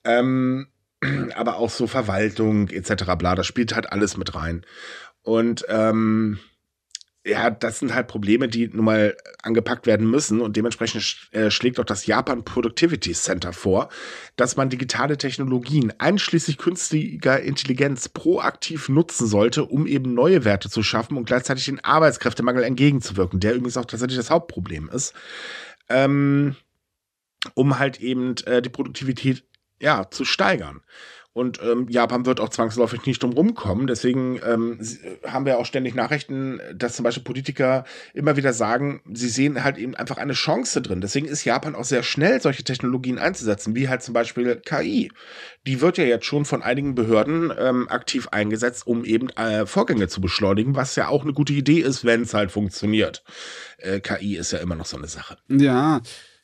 Ähm, aber auch so Verwaltung etc. bla, das spielt halt alles mit rein. Und ähm, ja, das sind halt Probleme, die nun mal angepackt werden müssen und dementsprechend äh, schlägt auch das Japan Productivity Center vor, dass man digitale Technologien einschließlich künstlicher Intelligenz proaktiv nutzen sollte, um eben neue Werte zu schaffen und gleichzeitig den Arbeitskräftemangel entgegenzuwirken, der übrigens auch tatsächlich das Hauptproblem ist. Ähm, um halt eben äh, die Produktivität ja, zu steigern. Und ähm, Japan wird auch zwangsläufig nicht drum rumkommen. Deswegen ähm, haben wir auch ständig Nachrichten, dass zum Beispiel Politiker immer wieder sagen, sie sehen halt eben einfach eine Chance drin. Deswegen ist Japan auch sehr schnell, solche Technologien einzusetzen, wie halt zum Beispiel KI. Die wird ja jetzt schon von einigen Behörden ähm, aktiv eingesetzt, um eben äh, Vorgänge zu beschleunigen, was ja auch eine gute Idee ist, wenn es halt funktioniert. Äh, KI ist ja immer noch so eine Sache. Ja,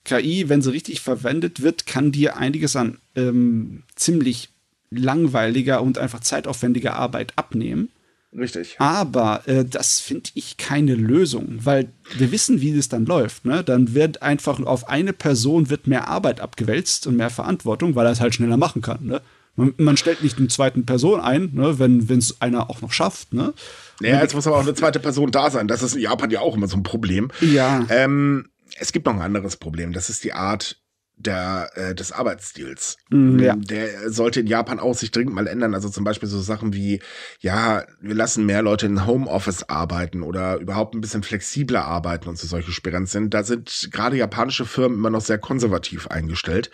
KI, wenn sie richtig verwendet wird, kann dir einiges an ähm, ziemlich langweiliger und einfach zeitaufwendiger Arbeit abnehmen. Richtig. Aber äh, das finde ich keine Lösung, weil wir wissen, wie das dann läuft. Ne? Dann wird einfach auf eine Person wird mehr Arbeit abgewälzt und mehr Verantwortung, weil er es halt schneller machen kann. Ne? Man, man, stellt nicht eine zweite Person ein, ne? wenn es einer auch noch schafft. Ne? Naja, jetzt muss aber auch eine zweite Person da sein. Das ist in Japan ja auch immer so ein Problem. Ja. Ähm, es gibt noch ein anderes Problem. Das ist die Art der, äh, des Arbeitsstils. Mhm, mm, ja. Der sollte in Japan auch sich dringend mal ändern. Also zum Beispiel so Sachen wie, ja, wir lassen mehr Leute in Homeoffice arbeiten oder überhaupt ein bisschen flexibler arbeiten und so solche Spiranz sind. Da sind gerade japanische Firmen immer noch sehr konservativ eingestellt.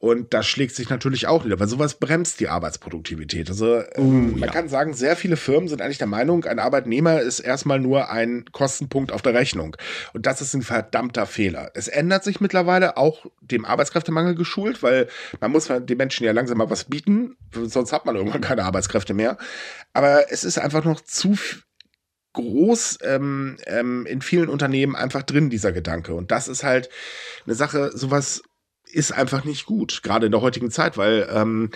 Und das schlägt sich natürlich auch nieder, weil sowas bremst die Arbeitsproduktivität. Also oh, man ja. kann sagen, sehr viele Firmen sind eigentlich der Meinung, ein Arbeitnehmer ist erstmal nur ein Kostenpunkt auf der Rechnung. Und das ist ein verdammter Fehler. Es ändert sich mittlerweile auch dem Arbeitskräftemangel geschult, weil man muss den Menschen ja langsam mal was bieten, sonst hat man irgendwann keine Arbeitskräfte mehr. Aber es ist einfach noch zu groß ähm, ähm, in vielen Unternehmen einfach drin, dieser Gedanke. Und das ist halt eine Sache, sowas ist einfach nicht gut, gerade in der heutigen Zeit, weil ähm,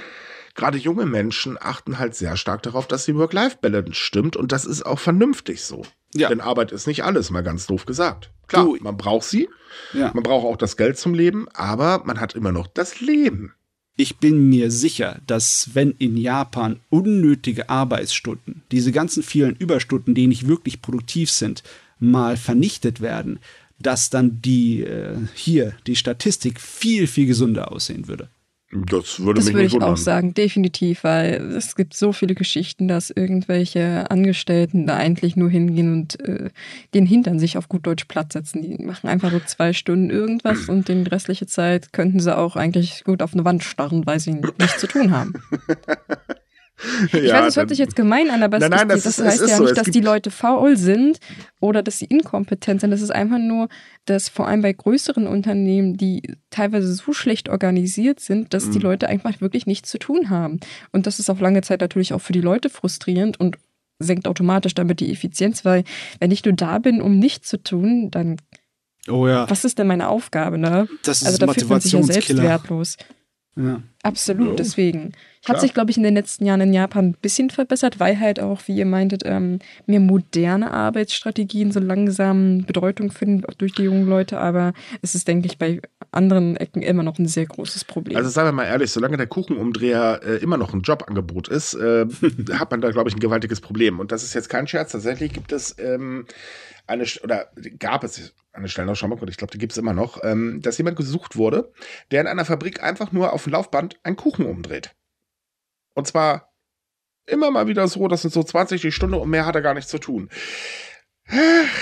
gerade junge Menschen achten halt sehr stark darauf, dass die Work-Life-Balance stimmt und das ist auch vernünftig so. Ja. Denn Arbeit ist nicht alles, mal ganz doof gesagt. Klar, du, man braucht sie, ja. man braucht auch das Geld zum Leben, aber man hat immer noch das Leben. Ich bin mir sicher, dass wenn in Japan unnötige Arbeitsstunden, diese ganzen vielen Überstunden, die nicht wirklich produktiv sind, mal vernichtet werden, dass dann die äh, hier die Statistik viel, viel gesünder aussehen würde. Das würde das mich würde nicht ich auch sagen, definitiv, weil es gibt so viele Geschichten, dass irgendwelche Angestellten da eigentlich nur hingehen und äh, den Hintern sich auf gut Deutsch platt setzen. Die machen einfach so zwei Stunden irgendwas und die restliche Zeit könnten sie auch eigentlich gut auf eine Wand starren, weil sie nichts zu tun haben. Ich ja, weiß, es hört sich jetzt gemein an, aber nein, nein, das, das, das, heißt ist, ja so. nicht, dass die Leute faul sind oder dass sie inkompetent sind. Das ist einfach nur, dass vor allem bei größeren Unternehmen, die teilweise so schlecht organisiert sind, dass mhm. die Leute einfach wirklich nichts zu tun haben. Und das ist auf lange Zeit natürlich auch für die Leute frustrierend und senkt automatisch damit die Effizienz, weil wenn ich nur da bin, um nichts zu tun, dann oh ja. was ist denn meine Aufgabe, ne? Das ist also da fühlt man sich ja selbst wertlos. Ja. Absolut, oh. deswegen. Klar. Hat sich, glaube ich, in den letzten Jahren in Japan ein bisschen verbessert, weil halt auch, wie ihr meintet, ähm, mehr moderne Arbeitsstrategien so langsam Bedeutung finden auch durch die jungen Leute. Aber es ist, denke ich, bei anderen Ecken immer noch ein sehr großes Problem. Also sagen wir mal ehrlich, solange der Kuchenumdreher äh, immer noch ein Jobangebot ist, äh, hat man da, glaube ich, ein gewaltiges Problem. Und das ist jetzt kein Scherz. Tatsächlich gibt es ähm, eine, oder gab es eine Stellenausschreibung, und ich glaube, die gibt es immer noch, ähm, dass jemand gesucht wurde, der in einer Fabrik einfach nur auf dem Laufband einen Kuchen umdreht. Und zwar immer mal wieder so, das sind so 20 die Stunde und mehr hat er gar nichts zu tun.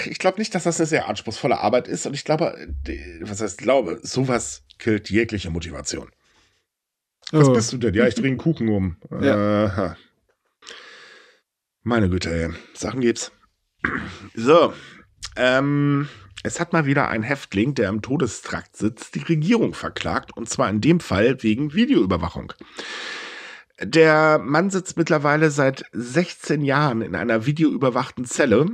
Ich glaube nicht, dass das eine sehr anspruchsvolle Arbeit ist und ich glaube, was heißt glaube, sowas killt jegliche Motivation. Was oh. bist du denn? Ja, ich drehe einen Kuchen um. Ja. Äh, meine Güte, ey. Sachen gibt's. So, ähm, es hat mal wieder ein Häftling, der im Todestrakt sitzt, die Regierung verklagt und zwar in dem Fall wegen Videoüberwachung. Der Mann sitzt mittlerweile seit 16 Jahren in einer videoüberwachten Zelle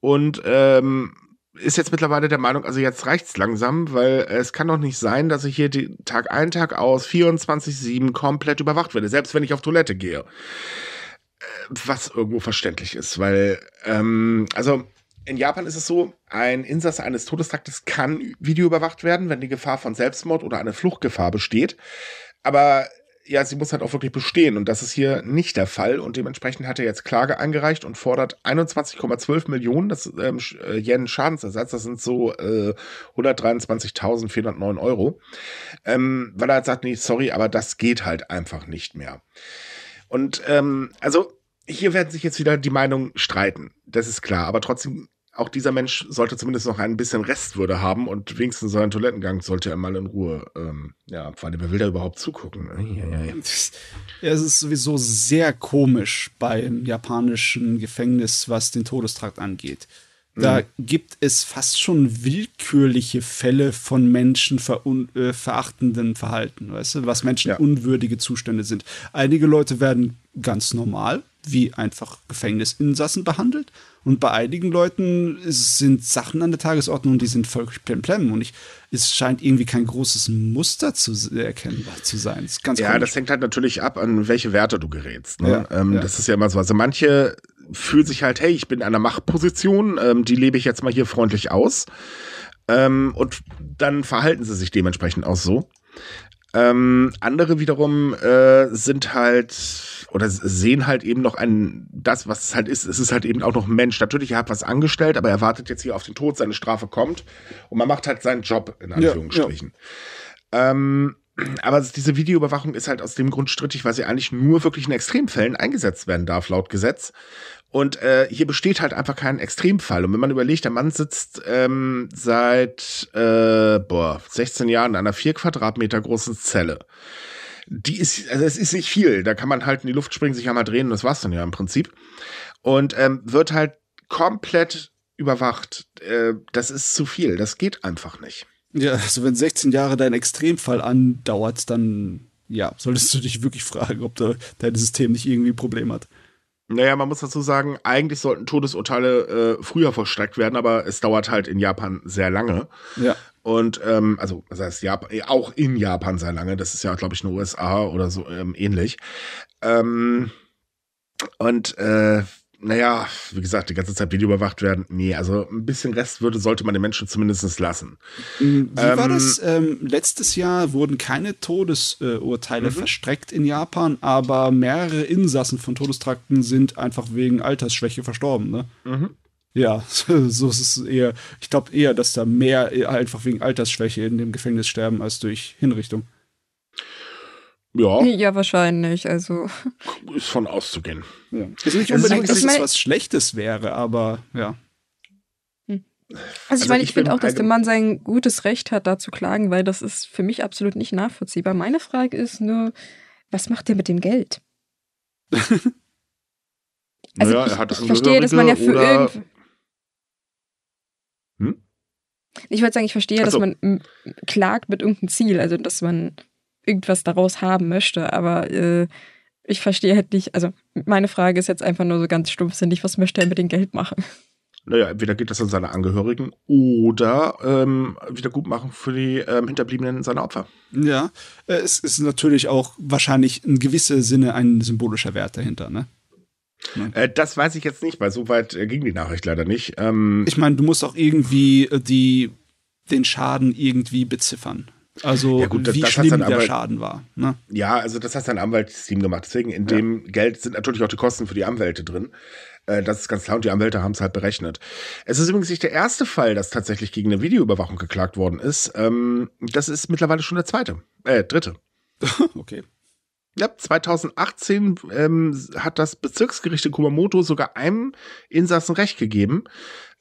und ähm, ist jetzt mittlerweile der Meinung, also jetzt reicht's langsam, weil es kann doch nicht sein, dass ich hier die, Tag ein, Tag aus 24-7 komplett überwacht werde, selbst wenn ich auf Toilette gehe. Äh, was irgendwo verständlich ist, weil, ähm, also in Japan ist es so, ein Insasse eines Todestraktes kann videoüberwacht werden, wenn die Gefahr von Selbstmord oder eine Fluchtgefahr besteht. Aber ja, sie muss halt auch wirklich bestehen. Und das ist hier nicht der Fall. Und dementsprechend hat er jetzt Klage eingereicht und fordert 21,12 Millionen das, ähm, äh, Yen Schadensersatz. Das sind so äh, 123.409 Euro. Ähm, weil er halt sagt, nee, sorry, aber das geht halt einfach nicht mehr. Und ähm, also hier werden sich jetzt wieder die Meinungen streiten. Das ist klar. Aber trotzdem auch dieser Mensch sollte zumindest noch ein bisschen Restwürde haben und wenigstens seinen Toilettengang sollte er mal in Ruhe, ähm, ja, vor allem, wer will da überhaupt zugucken? Ne? Ja, es ist sowieso sehr komisch beim japanischen Gefängnis, was den Todestrakt angeht. Da mhm. gibt es fast schon willkürliche Fälle von Menschen äh, verachtenden Verhalten, weißt du, was Menschen ja. unwürdige Zustände sind. Einige Leute werden ganz normal wie einfach Gefängnisinsassen behandelt. Und bei einigen Leuten sind Sachen an der Tagesordnung, die sind völlig plemplem. Und ich, es scheint irgendwie kein großes Muster zu erkennbar zu sein. Das ja, komisch. das hängt halt natürlich ab, an welche Werte du gerätst. Ne? Ja, ähm, ja. Das ist ja immer so. Also manche fühlen sich halt, hey, ich bin in einer Machtposition, ähm, die lebe ich jetzt mal hier freundlich aus. Ähm, und dann verhalten sie sich dementsprechend auch so. Ähm, andere wiederum äh, sind halt oder sehen halt eben noch ein, das, was es halt ist. Es ist halt eben auch noch ein Mensch. Natürlich, er hat was angestellt, aber er wartet jetzt hier auf den Tod, seine Strafe kommt und man macht halt seinen Job, in Anführungsstrichen. Ja, ja. Ähm, aber diese Videoüberwachung ist halt aus dem Grund strittig, weil sie eigentlich nur wirklich in Extremfällen eingesetzt werden darf, laut Gesetz. Und äh, hier besteht halt einfach kein Extremfall. Und wenn man überlegt, der Mann sitzt ähm, seit äh, boah, 16 Jahren in einer vier Quadratmeter großen Zelle. Die ist, also es ist nicht viel. Da kann man halt in die Luft springen, sich einmal drehen und das war's dann ja im Prinzip. Und ähm, wird halt komplett überwacht. Äh, das ist zu viel. Das geht einfach nicht. Ja, also wenn 16 Jahre dein Extremfall andauert, dann ja, solltest du dich wirklich fragen, ob da dein System nicht irgendwie ein Problem hat. Naja, man muss dazu sagen, eigentlich sollten Todesurteile äh, früher vollstreckt werden, aber es dauert halt in Japan sehr lange. Ja. Und ähm, also, das heißt, Japan, auch in Japan sehr lange. Das ist ja, glaube ich, nur USA oder so ähm, ähnlich. Ähm, und äh, naja, wie gesagt, die ganze Zeit überwacht werden. Nee, also ein bisschen Restwürde sollte man den Menschen zumindest lassen. Mhm. Wie ähm, war das? Ähm, letztes Jahr wurden keine Todesurteile mhm. verstreckt in Japan, aber mehrere Insassen von Todestrakten sind einfach wegen Altersschwäche verstorben, ne? Mhm. Ja, so ist es eher. Ich glaube eher, dass da mehr äh, einfach wegen Altersschwäche in dem Gefängnis sterben als durch Hinrichtung. Ja. Ja, wahrscheinlich. Also. Ist von auszugehen. Ja. Ist nicht also unbedingt, also, dass es was Schlechtes wäre, aber ja. Also, also ich also meine, ich, finde auch, dass der Mann sein gutes Recht hat, da zu klagen, weil das ist für mich absolut nicht nachvollziehbar. Meine Frage ist nur, was macht der mit dem Geld? also naja, ich, er hat ich verstehe, dass man ja für irgend... Hm? Ich würde sagen, ich verstehe, also. dass man klagt mit irgendeinem Ziel, also dass man irgendwas daraus haben möchte. Aber äh, ich verstehe halt nicht, also meine Frage ist jetzt einfach nur so ganz stumpfsinnig, was möchte er mit dem Geld machen? Naja, entweder geht das an seine Angehörigen oder ähm, machen für die ähm, Hinterbliebenen seiner Opfer. Ja, äh, es ist natürlich auch wahrscheinlich in gewisser Sinne ein symbolischer Wert dahinter, ne? Ja. Äh, das weiß ich jetzt nicht, weil so weit äh, ging die Nachricht leider nicht. Ähm, ich meine, du musst auch irgendwie die, den Schaden irgendwie beziffern. Also ja gut, das, wie das schlimm der Schaden war. Ne? Ja, also das hat sein Anwaltsteam gemacht. Deswegen in ja. dem Geld sind natürlich auch die Kosten für die Anwälte drin. Äh, das ist ganz klar und die Anwälte haben es halt berechnet. Es ist übrigens nicht der erste Fall, dass tatsächlich gegen eine Videoüberwachung geklagt worden ist. Ähm, das ist mittlerweile schon der zweite, äh, dritte. okay. Ja, 2018 ähm, hat das Bezirksgericht in Kumamoto sogar einem Insassen Recht gegeben,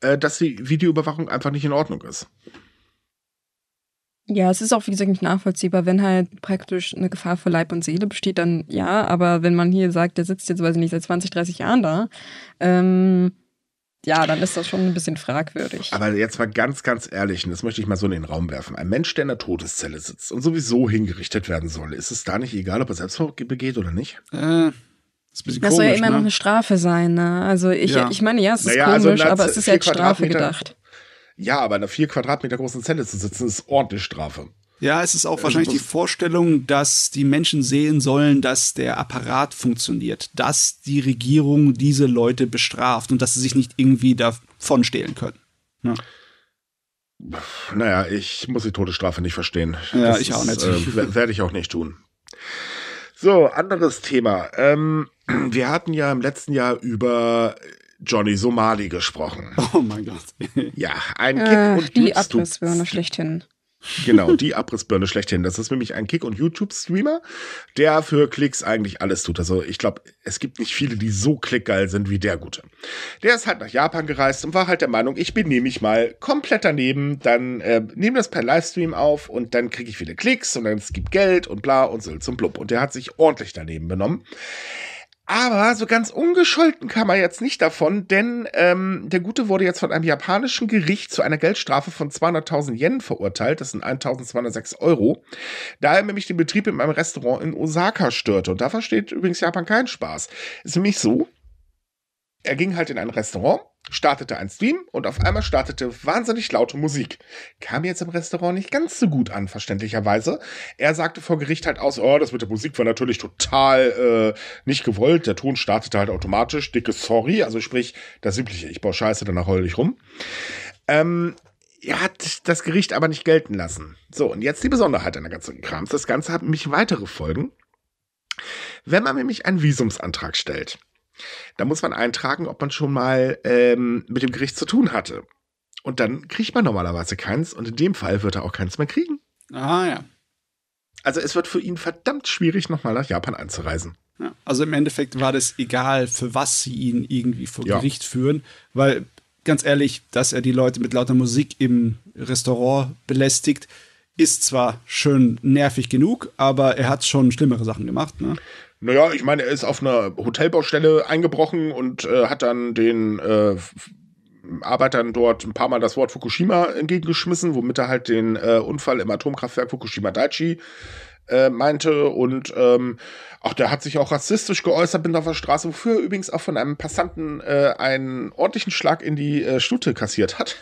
äh, dass die Videoüberwachung einfach nicht in Ordnung ist. Ja, es ist auch, wie gesagt, nicht nachvollziehbar. Wenn halt praktisch eine Gefahr für Leib und Seele besteht, dann ja. Aber wenn man hier sagt, der sitzt jetzt, weiß ich nicht, seit 20, 30 Jahren da, ähm, ja, dann ist das schon ein bisschen fragwürdig. Aber jetzt mal ganz, ganz ehrlich, und das möchte ich mal so in den Raum werfen. Ein Mensch, der in der Todeszelle sitzt und sowieso hingerichtet werden soll, ist es da nicht egal, ob er Selbstmord begeht oder nicht? Äh. Das, ist ein das soll ja immer ne? noch eine Strafe sein, ne? Also ich, ja. ich meine, ja, es ist naja, also komisch, also aber es ist ja als Strafe gedacht. Ja, aber in einer vier Quadratmeter großen Zelle zu sitzen, ist ordentlich Strafe. Ja, es ist auch äh, wahrscheinlich die Vorstellung, dass die Menschen sehen sollen, dass der Apparat funktioniert, dass die Regierung diese Leute bestraft und dass sie sich nicht irgendwie davon stehlen können. Ja. Ne? Naja, ich muss die Todesstrafe nicht verstehen. Ja, das ich auch nicht. Äh, Werde ich auch nicht tun. So, anderes Thema. Ähm, wir hatten ja im letzten Jahr über Johnny Somali gesprochen. Oh mein Gott. ja, ein äh, Kick äh, und Die Abrissbirne schlechthin. Genau, die Abrissbirne schlechthin. Das ist nämlich ein Kick- und YouTube-Streamer, der für Klicks eigentlich alles tut. Also ich glaube, es gibt nicht viele, die so klickgeil sind wie der Gute. Der ist halt nach Japan gereist und war halt der Meinung, ich benehme mich mal komplett daneben, dann äh, nehme das per Livestream auf und dann kriege ich viele Klicks und dann es gibt Geld und bla und so zum Blub. Und der hat sich ordentlich daneben benommen. Aber so ganz ungescholten kam er jetzt nicht davon, denn ähm, der Gute wurde jetzt von einem japanischen Gericht zu einer Geldstrafe von 200.000 Yen verurteilt. Das sind 1.206 Euro. Da er nämlich den Betrieb in meinem Restaurant in Osaka störte. Und da versteht übrigens Japan keinen Spaß. Ist nämlich so, er ging halt in ein Restaurant, startete ein Stream und auf einmal startete wahnsinnig laute Musik. Kam jetzt im Restaurant nicht ganz so gut an, verständlicherweise. Er sagte vor Gericht halt aus, oh, das mit der Musik war natürlich total äh, nicht gewollt. Der Ton startete halt automatisch, dicke Sorry, also sprich das übliche, ich baue Scheiße, danach heul ich rum. Ähm, er hat das Gericht aber nicht gelten lassen. So, und jetzt die Besonderheit an der ganzen Krams. Das Ganze hat nämlich weitere Folgen. Wenn man nämlich einen Visumsantrag stellt, da muss man eintragen, ob man schon mal ähm, mit dem Gericht zu tun hatte. Und dann kriegt man normalerweise keins und in dem Fall wird er auch keins mehr kriegen. Ah ja. Also es wird für ihn verdammt schwierig, nochmal nach Japan einzureisen. Ja, also im Endeffekt war das egal, für was sie ihn irgendwie vor ja. Gericht führen, weil ganz ehrlich, dass er die Leute mit lauter Musik im Restaurant belästigt, ist zwar schön nervig genug, aber er hat schon schlimmere Sachen gemacht. Ne? Naja, ich meine, er ist auf einer Hotelbaustelle eingebrochen und äh, hat dann den äh, Arbeitern dort ein paar Mal das Wort Fukushima entgegengeschmissen, womit er halt den äh, Unfall im Atomkraftwerk Fukushima Daiichi äh, meinte und ähm, auch der hat sich auch rassistisch geäußert bin auf der Straße, wofür er übrigens auch von einem Passanten äh, einen ordentlichen Schlag in die äh, Stute kassiert hat.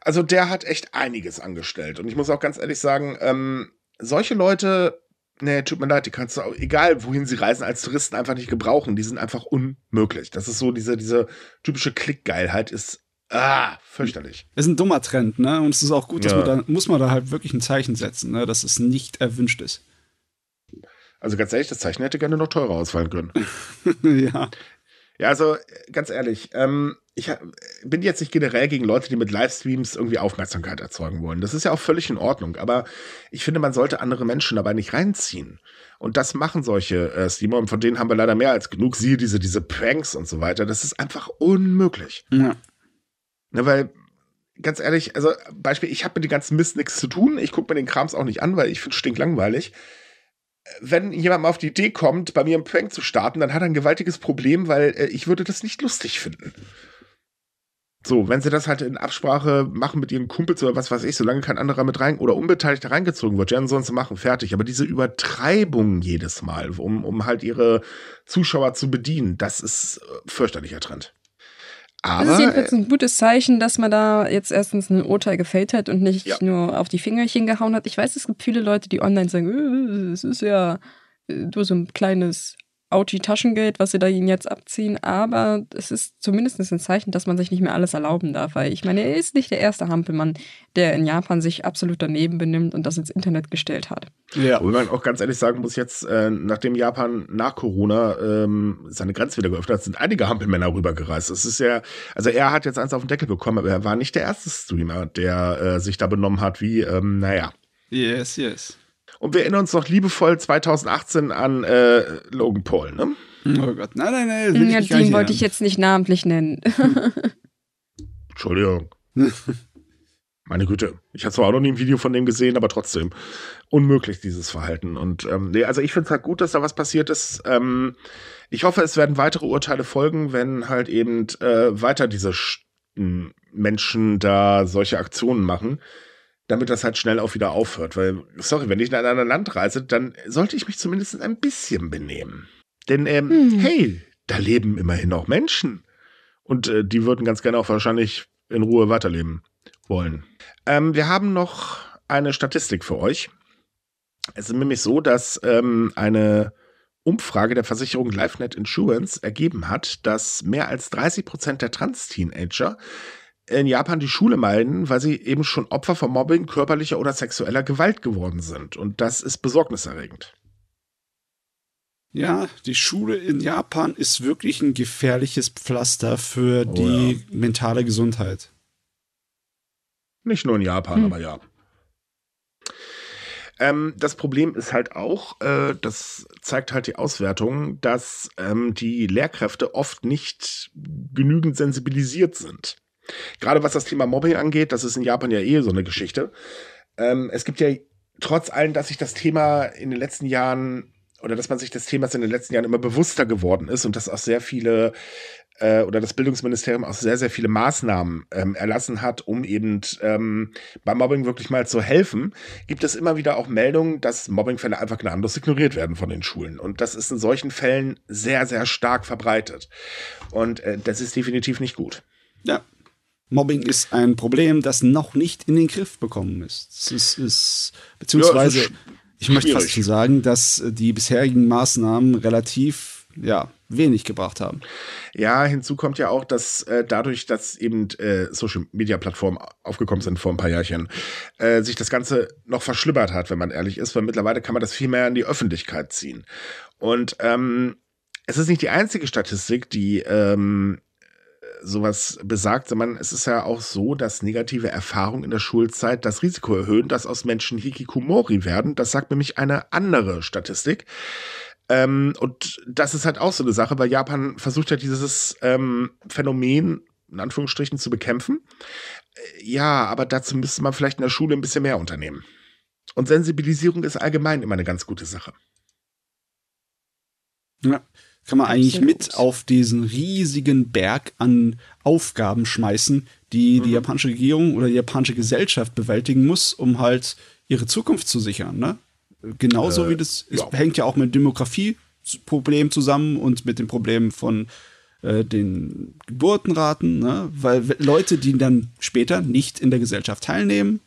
Also der hat echt einiges angestellt und ich muss auch ganz ehrlich sagen, ähm, solche Leute nee, tut mir leid, die kannst du, auch, egal wohin sie reisen, als Touristen einfach nicht gebrauchen. Die sind einfach unmöglich. Das ist so, diese, diese typische Klickgeilheit ist Ah, fürchterlich. Es ist ein dummer Trend, ne? Und es ist auch gut, dass ja. man da, muss man da halt wirklich ein Zeichen setzen, ne? Dass es nicht erwünscht ist. Also ganz ehrlich, das Zeichen hätte gerne noch teurer ausfallen können. ja. Ja, also äh, ganz ehrlich, ähm, ich bin jetzt nicht generell gegen Leute, die mit Livestreams irgendwie Aufmerksamkeit erzeugen wollen. Das ist ja auch völlig in Ordnung, aber ich finde, man sollte andere Menschen dabei nicht reinziehen. Und das machen solche äh, Streamer und von denen haben wir leider mehr als genug. Siehe diese, diese Pranks und so weiter. Das ist einfach unmöglich. Ja. Na, ne, weil, ganz ehrlich, also Beispiel, ich habe mit den ganzen Mist nichts zu tun. Ich gucke mir den Krams auch nicht an, weil ich finde es stinklangweilig. langweilig wenn jemand mal auf die Idee kommt, bei mir einen Prank zu starten, dann hat er ein gewaltiges Problem, weil äh, ich würde das nicht lustig finden. So, wenn sie das halt in Absprache machen mit ihren Kumpels oder was weiß ich, solange kein anderer mit rein oder unbeteiligt reingezogen wird, ja, ansonsten machen, fertig. Aber diese Übertreibung jedes Mal, um, um halt ihre Zuschauer zu bedienen, das ist äh, fürchterlicher Trend. Aber, das also ist jedenfalls ein gutes Zeichen, dass man da jetzt erstens ein Urteil gefällt hat und nicht ja. nur auf die Fingerchen gehauen hat. Ich weiß, es gibt viele Leute, die online sagen, äh, es ist ja äh, nur so ein kleines Auti-Taschengeld, was sie da ihnen jetzt abziehen, aber es ist zumindest ein Zeichen, dass man sich nicht mehr alles erlauben darf, weil ich meine, er ist nicht der erste Hampelmann, der in Japan sich absolut daneben benimmt und das ins Internet gestellt hat. Ja, wobei man auch ganz ehrlich sagen muss, jetzt, äh, nachdem Japan nach Corona ähm, seine Grenze wieder geöffnet hat, sind einige Hampelmänner rübergereist. Es ist ja, also er hat jetzt eins auf den Deckel bekommen, aber er war nicht der erste Streamer, der äh, sich da benommen hat, wie, ähm, naja. Yes, yes. Und wir erinnern uns noch liebevoll 2018 an äh, Logan Paul, ne? Oh Gott, nein, nein, nein. Das ja, den wollte ich jetzt nicht namentlich nennen. Entschuldigung. Meine Güte, ich hatte zwar auch noch nie ein Video von dem gesehen, aber trotzdem unmöglich dieses Verhalten. Und ähm, nee, also ich finde es halt gut, dass da was passiert ist. Ähm, ich hoffe, es werden weitere Urteile folgen, wenn halt eben äh, weiter diese Sch Menschen da solche Aktionen machen damit das halt schnell auch wieder aufhört. Weil, sorry, wenn ich in ein anderes Land reise, dann sollte ich mich zumindest ein bisschen benehmen. Denn, ähm, hm. hey, da leben immerhin auch Menschen. Und äh, die würden ganz gerne auch wahrscheinlich in Ruhe weiterleben wollen. Ähm, wir haben noch eine Statistik für euch. Es ist nämlich so, dass ähm, eine Umfrage der Versicherung LifeNet Insurance ergeben hat, dass mehr als 30 Prozent der Trans-Teenager in Japan die Schule meiden, weil sie eben schon Opfer von Mobbing, körperlicher oder sexueller Gewalt geworden sind. Und das ist besorgniserregend. Ja, die Schule in Japan ist wirklich ein gefährliches Pflaster für oh, die ja. mentale Gesundheit. Nicht nur in Japan, hm. aber ja. Ähm, das Problem ist halt auch, äh, das zeigt halt die Auswertung, dass ähm, die Lehrkräfte oft nicht genügend sensibilisiert sind. Gerade was das Thema Mobbing angeht, das ist in Japan ja eh so eine Geschichte. Ähm, es gibt ja trotz allem, dass sich das Thema in den letzten Jahren oder dass man sich des Themas in den letzten Jahren immer bewusster geworden ist und dass auch sehr viele äh, oder das Bildungsministerium auch sehr, sehr viele Maßnahmen ähm, erlassen hat, um eben ähm, beim Mobbing wirklich mal zu helfen, gibt es immer wieder auch Meldungen, dass Mobbingfälle einfach gnadenlos ignoriert werden von den Schulen. Und das ist in solchen Fällen sehr, sehr stark verbreitet. Und äh, das ist definitiv nicht gut. Ja, Mobbing ist ein Problem, das noch nicht in den Griff bekommen ist. Es ist, beziehungsweise, ja, ich möchte fast schon sagen, dass die bisherigen Maßnahmen relativ, ja, wenig gebracht haben. Ja, hinzu kommt ja auch, dass äh, dadurch, dass eben äh, Social-Media-Plattformen aufgekommen sind vor ein paar Jahrchen, äh, sich das Ganze noch verschlimmert hat, wenn man ehrlich ist, weil mittlerweile kann man das viel mehr in die Öffentlichkeit ziehen. Und ähm, es ist nicht die einzige Statistik, die ähm, sowas besagt, sondern es ist ja auch so, dass negative Erfahrungen in der Schulzeit das Risiko erhöhen, dass aus Menschen Hikikomori werden. Das sagt nämlich eine andere Statistik. Ähm, und das ist halt auch so eine Sache, weil Japan versucht ja dieses ähm, Phänomen in Anführungsstrichen zu bekämpfen. Äh, ja, aber dazu müsste man vielleicht in der Schule ein bisschen mehr unternehmen. Und Sensibilisierung ist allgemein immer eine ganz gute Sache. Ja kann man Absolut. eigentlich mit auf diesen riesigen Berg an Aufgaben schmeißen, die mhm. die japanische Regierung oder die japanische Gesellschaft bewältigen muss, um halt ihre Zukunft zu sichern. Ne? Genauso äh, wie das ja. hängt ja auch mit dem Demografieproblem zusammen und mit den Problemen von äh, den Geburtenraten, ne? weil Leute, die dann später nicht in der Gesellschaft teilnehmen,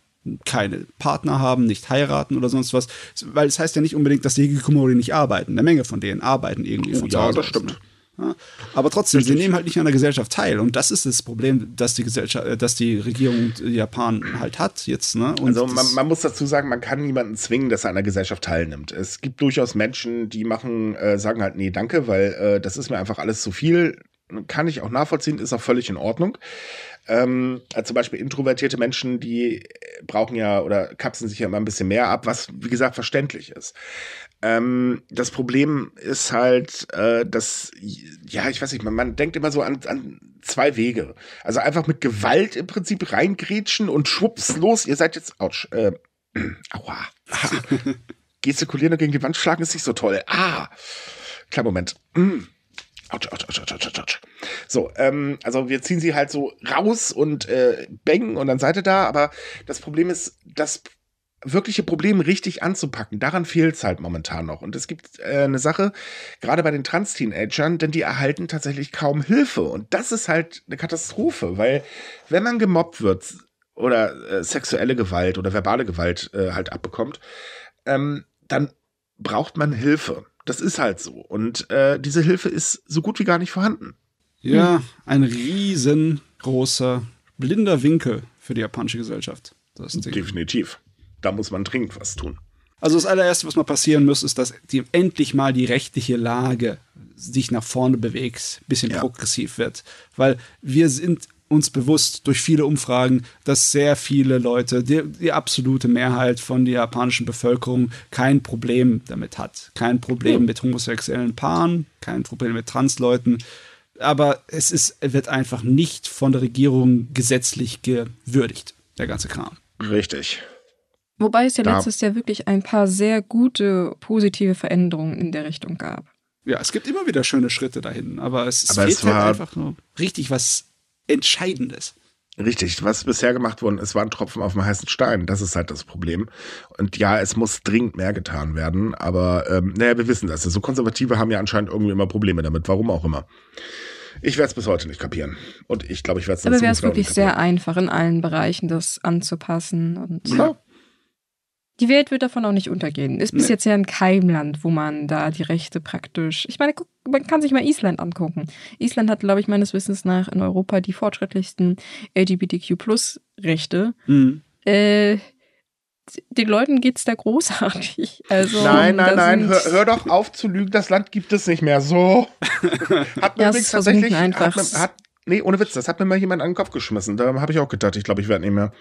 keine Partner haben, nicht heiraten oder sonst was. Weil es das heißt ja nicht unbedingt, dass die Hikikomori nicht arbeiten. Eine Menge von denen arbeiten irgendwie von ja, zu Hause. Ja, das stimmt. Ne? Ja, aber trotzdem, Richtig. sie nehmen halt nicht an der Gesellschaft teil. Und das ist das Problem, dass die Gesellschaft, äh, dass die Regierung Japan halt hat jetzt. Ne? also man, man, muss dazu sagen, man kann niemanden zwingen, dass er an der Gesellschaft teilnimmt. Es gibt durchaus Menschen, die machen, äh, sagen halt, nee, danke, weil äh, das ist mir einfach alles zu viel kann ich auch nachvollziehen, ist auch völlig in Ordnung. Ähm, also zum Beispiel introvertierte Menschen, die brauchen ja oder kapseln sich ja immer ein bisschen mehr ab, was wie gesagt verständlich ist. Ähm, das Problem ist halt, äh, dass, ja, ich weiß nicht, man, man denkt immer so an, an zwei Wege. Also einfach mit Gewalt im Prinzip reingrätschen und schwupps los, ihr seid jetzt, ouch, äh, aua. Gestikulieren und gegen die Wand schlagen ist nicht so toll. Ah, klar, Moment. Mm. Autsch, autsch, autsch, autsch, autsch, autsch. So, ähm, also wir ziehen sie halt so raus und äh, bängen und dann seid ihr da, aber das Problem ist, das wirkliche Problem richtig anzupacken, daran fehlt es halt momentan noch. Und es gibt äh, eine Sache, gerade bei den Trans-Teenagern, denn die erhalten tatsächlich kaum Hilfe. Und das ist halt eine Katastrophe, weil wenn man gemobbt wird oder äh, sexuelle Gewalt oder verbale Gewalt äh, halt abbekommt, ähm, dann braucht man Hilfe. Das ist halt so. Und äh, diese Hilfe ist so gut wie gar nicht vorhanden. Ja, ein riesengroßer, blinder Winkel für die japanische Gesellschaft. Definitiv. Da muss man dringend was tun. Also das allererste, was mal passieren muss, ist, dass die, endlich mal die rechtliche Lage sich nach vorne bewegt, ein bisschen ja. progressiv wird. Weil wir sind uns bewusst durch viele Umfragen, dass sehr viele Leute, die, die absolute Mehrheit von der japanischen Bevölkerung, kein Problem damit hat. Kein Problem hm. mit homosexuellen Paaren, kein Problem mit Transleuten. Aber es ist, wird einfach nicht von der Regierung gesetzlich gewürdigt, der ganze Kram. Richtig. Wobei es ja letztes Jahr wirklich ein paar sehr gute, positive Veränderungen in der Richtung gab. Ja, es gibt immer wieder schöne Schritte dahin, aber es, aber es fehlt halt einfach nur richtig was Entscheidendes. Richtig, was bisher gemacht wurde, es waren Tropfen auf dem heißen Stein. Das ist halt das Problem. Und ja, es muss dringend mehr getan werden, aber ähm, naja, wir wissen das. So also Konservative haben ja anscheinend irgendwie immer Probleme damit, warum auch immer. Ich werde es bis heute nicht kapieren. Und ich glaube, ich werde es nicht Aber wäre es wirklich sehr einfach, in allen Bereichen das anzupassen. Und ja die Welt wird davon auch nicht untergehen. Ist bis nee. jetzt ja ein Keimland, wo man da die Rechte praktisch. Ich meine, guck, man kann sich mal Island angucken. Island hat, glaube ich, meines Wissens nach in Europa die fortschrittlichsten LGBTQ-Rechte. Mhm. Äh, den Leuten geht es da großartig. Also, nein, nein, nein, hör, hör, doch auf zu lügen, das Land gibt es nicht mehr. So. hat mir ja, übrigens tatsächlich. Hat, hat, nee, ohne Witz, das hat mir mal jemand an den Kopf geschmissen. Da habe ich auch gedacht, ich glaube, ich werde nicht mehr.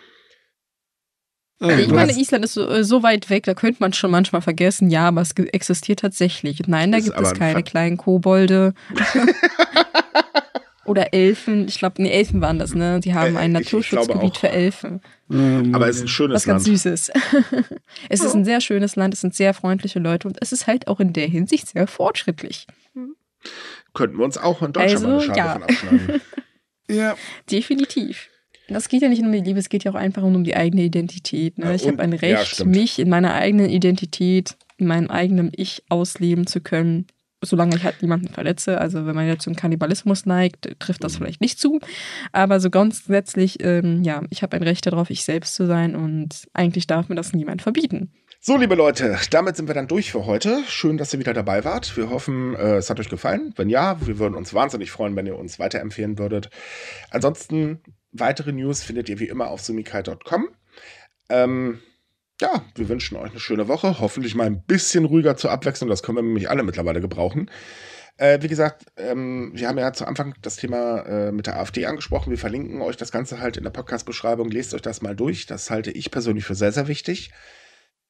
Also, also ich meine, Island ist so, äh, so, weit weg, da könnte man schon manchmal vergessen, ja, aber es existiert tatsächlich. Nein, da gibt es keine kleinen Kobolde. Oder Elfen. Ich glaube, nee, Elfen waren das, ne? Die haben äh, ein Naturschutzgebiet für Elfen. Mhm. Aber es ist ein mhm. schönes Was Land. Was ganz Süßes. es ist ein oh. sehr schönes Land, es sind sehr freundliche Leute und es ist halt auch in der Hinsicht sehr fortschrittlich. Mhm. Könnten wir uns auch in Deutschland also, mal eine ja. ja. Definitiv das geht ja nicht nur um die Liebe, es geht ja auch einfach um die eigene Identität. Ne? Ich habe ein Recht, ja, mich in meiner eigenen Identität, in meinem eigenen Ich ausleben zu können, solange ich halt niemanden verletze. Also wenn man jetzt zum Kannibalismus neigt, trifft das mhm. vielleicht nicht zu. Aber so grundsätzlich, ähm, ja, ich habe ein Recht darauf, ich selbst zu sein und eigentlich darf mir das niemand verbieten. So, liebe Leute, damit sind wir dann durch für heute. Schön, dass ihr wieder dabei wart. Wir hoffen, äh, es hat euch gefallen. Wenn ja, wir würden uns wahnsinnig freuen, wenn ihr uns weiterempfehlen würdet. Ansonsten Weitere News findet ihr wie immer auf sumikai.com. Ähm, ja, wir wünschen euch eine schöne Woche. Hoffentlich mal ein bisschen ruhiger zur Abwechslung. Das können wir nämlich alle mittlerweile gebrauchen. Äh, wie gesagt, ähm, wir haben ja zu Anfang das Thema äh, mit der AfD angesprochen. Wir verlinken euch das Ganze halt in der Podcast-Beschreibung. Lest euch das mal durch. Das halte ich persönlich für sehr, sehr wichtig.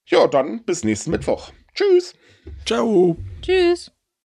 Ja, dann bis nächsten Mittwoch. Tschüss. Ciao. Tschüss.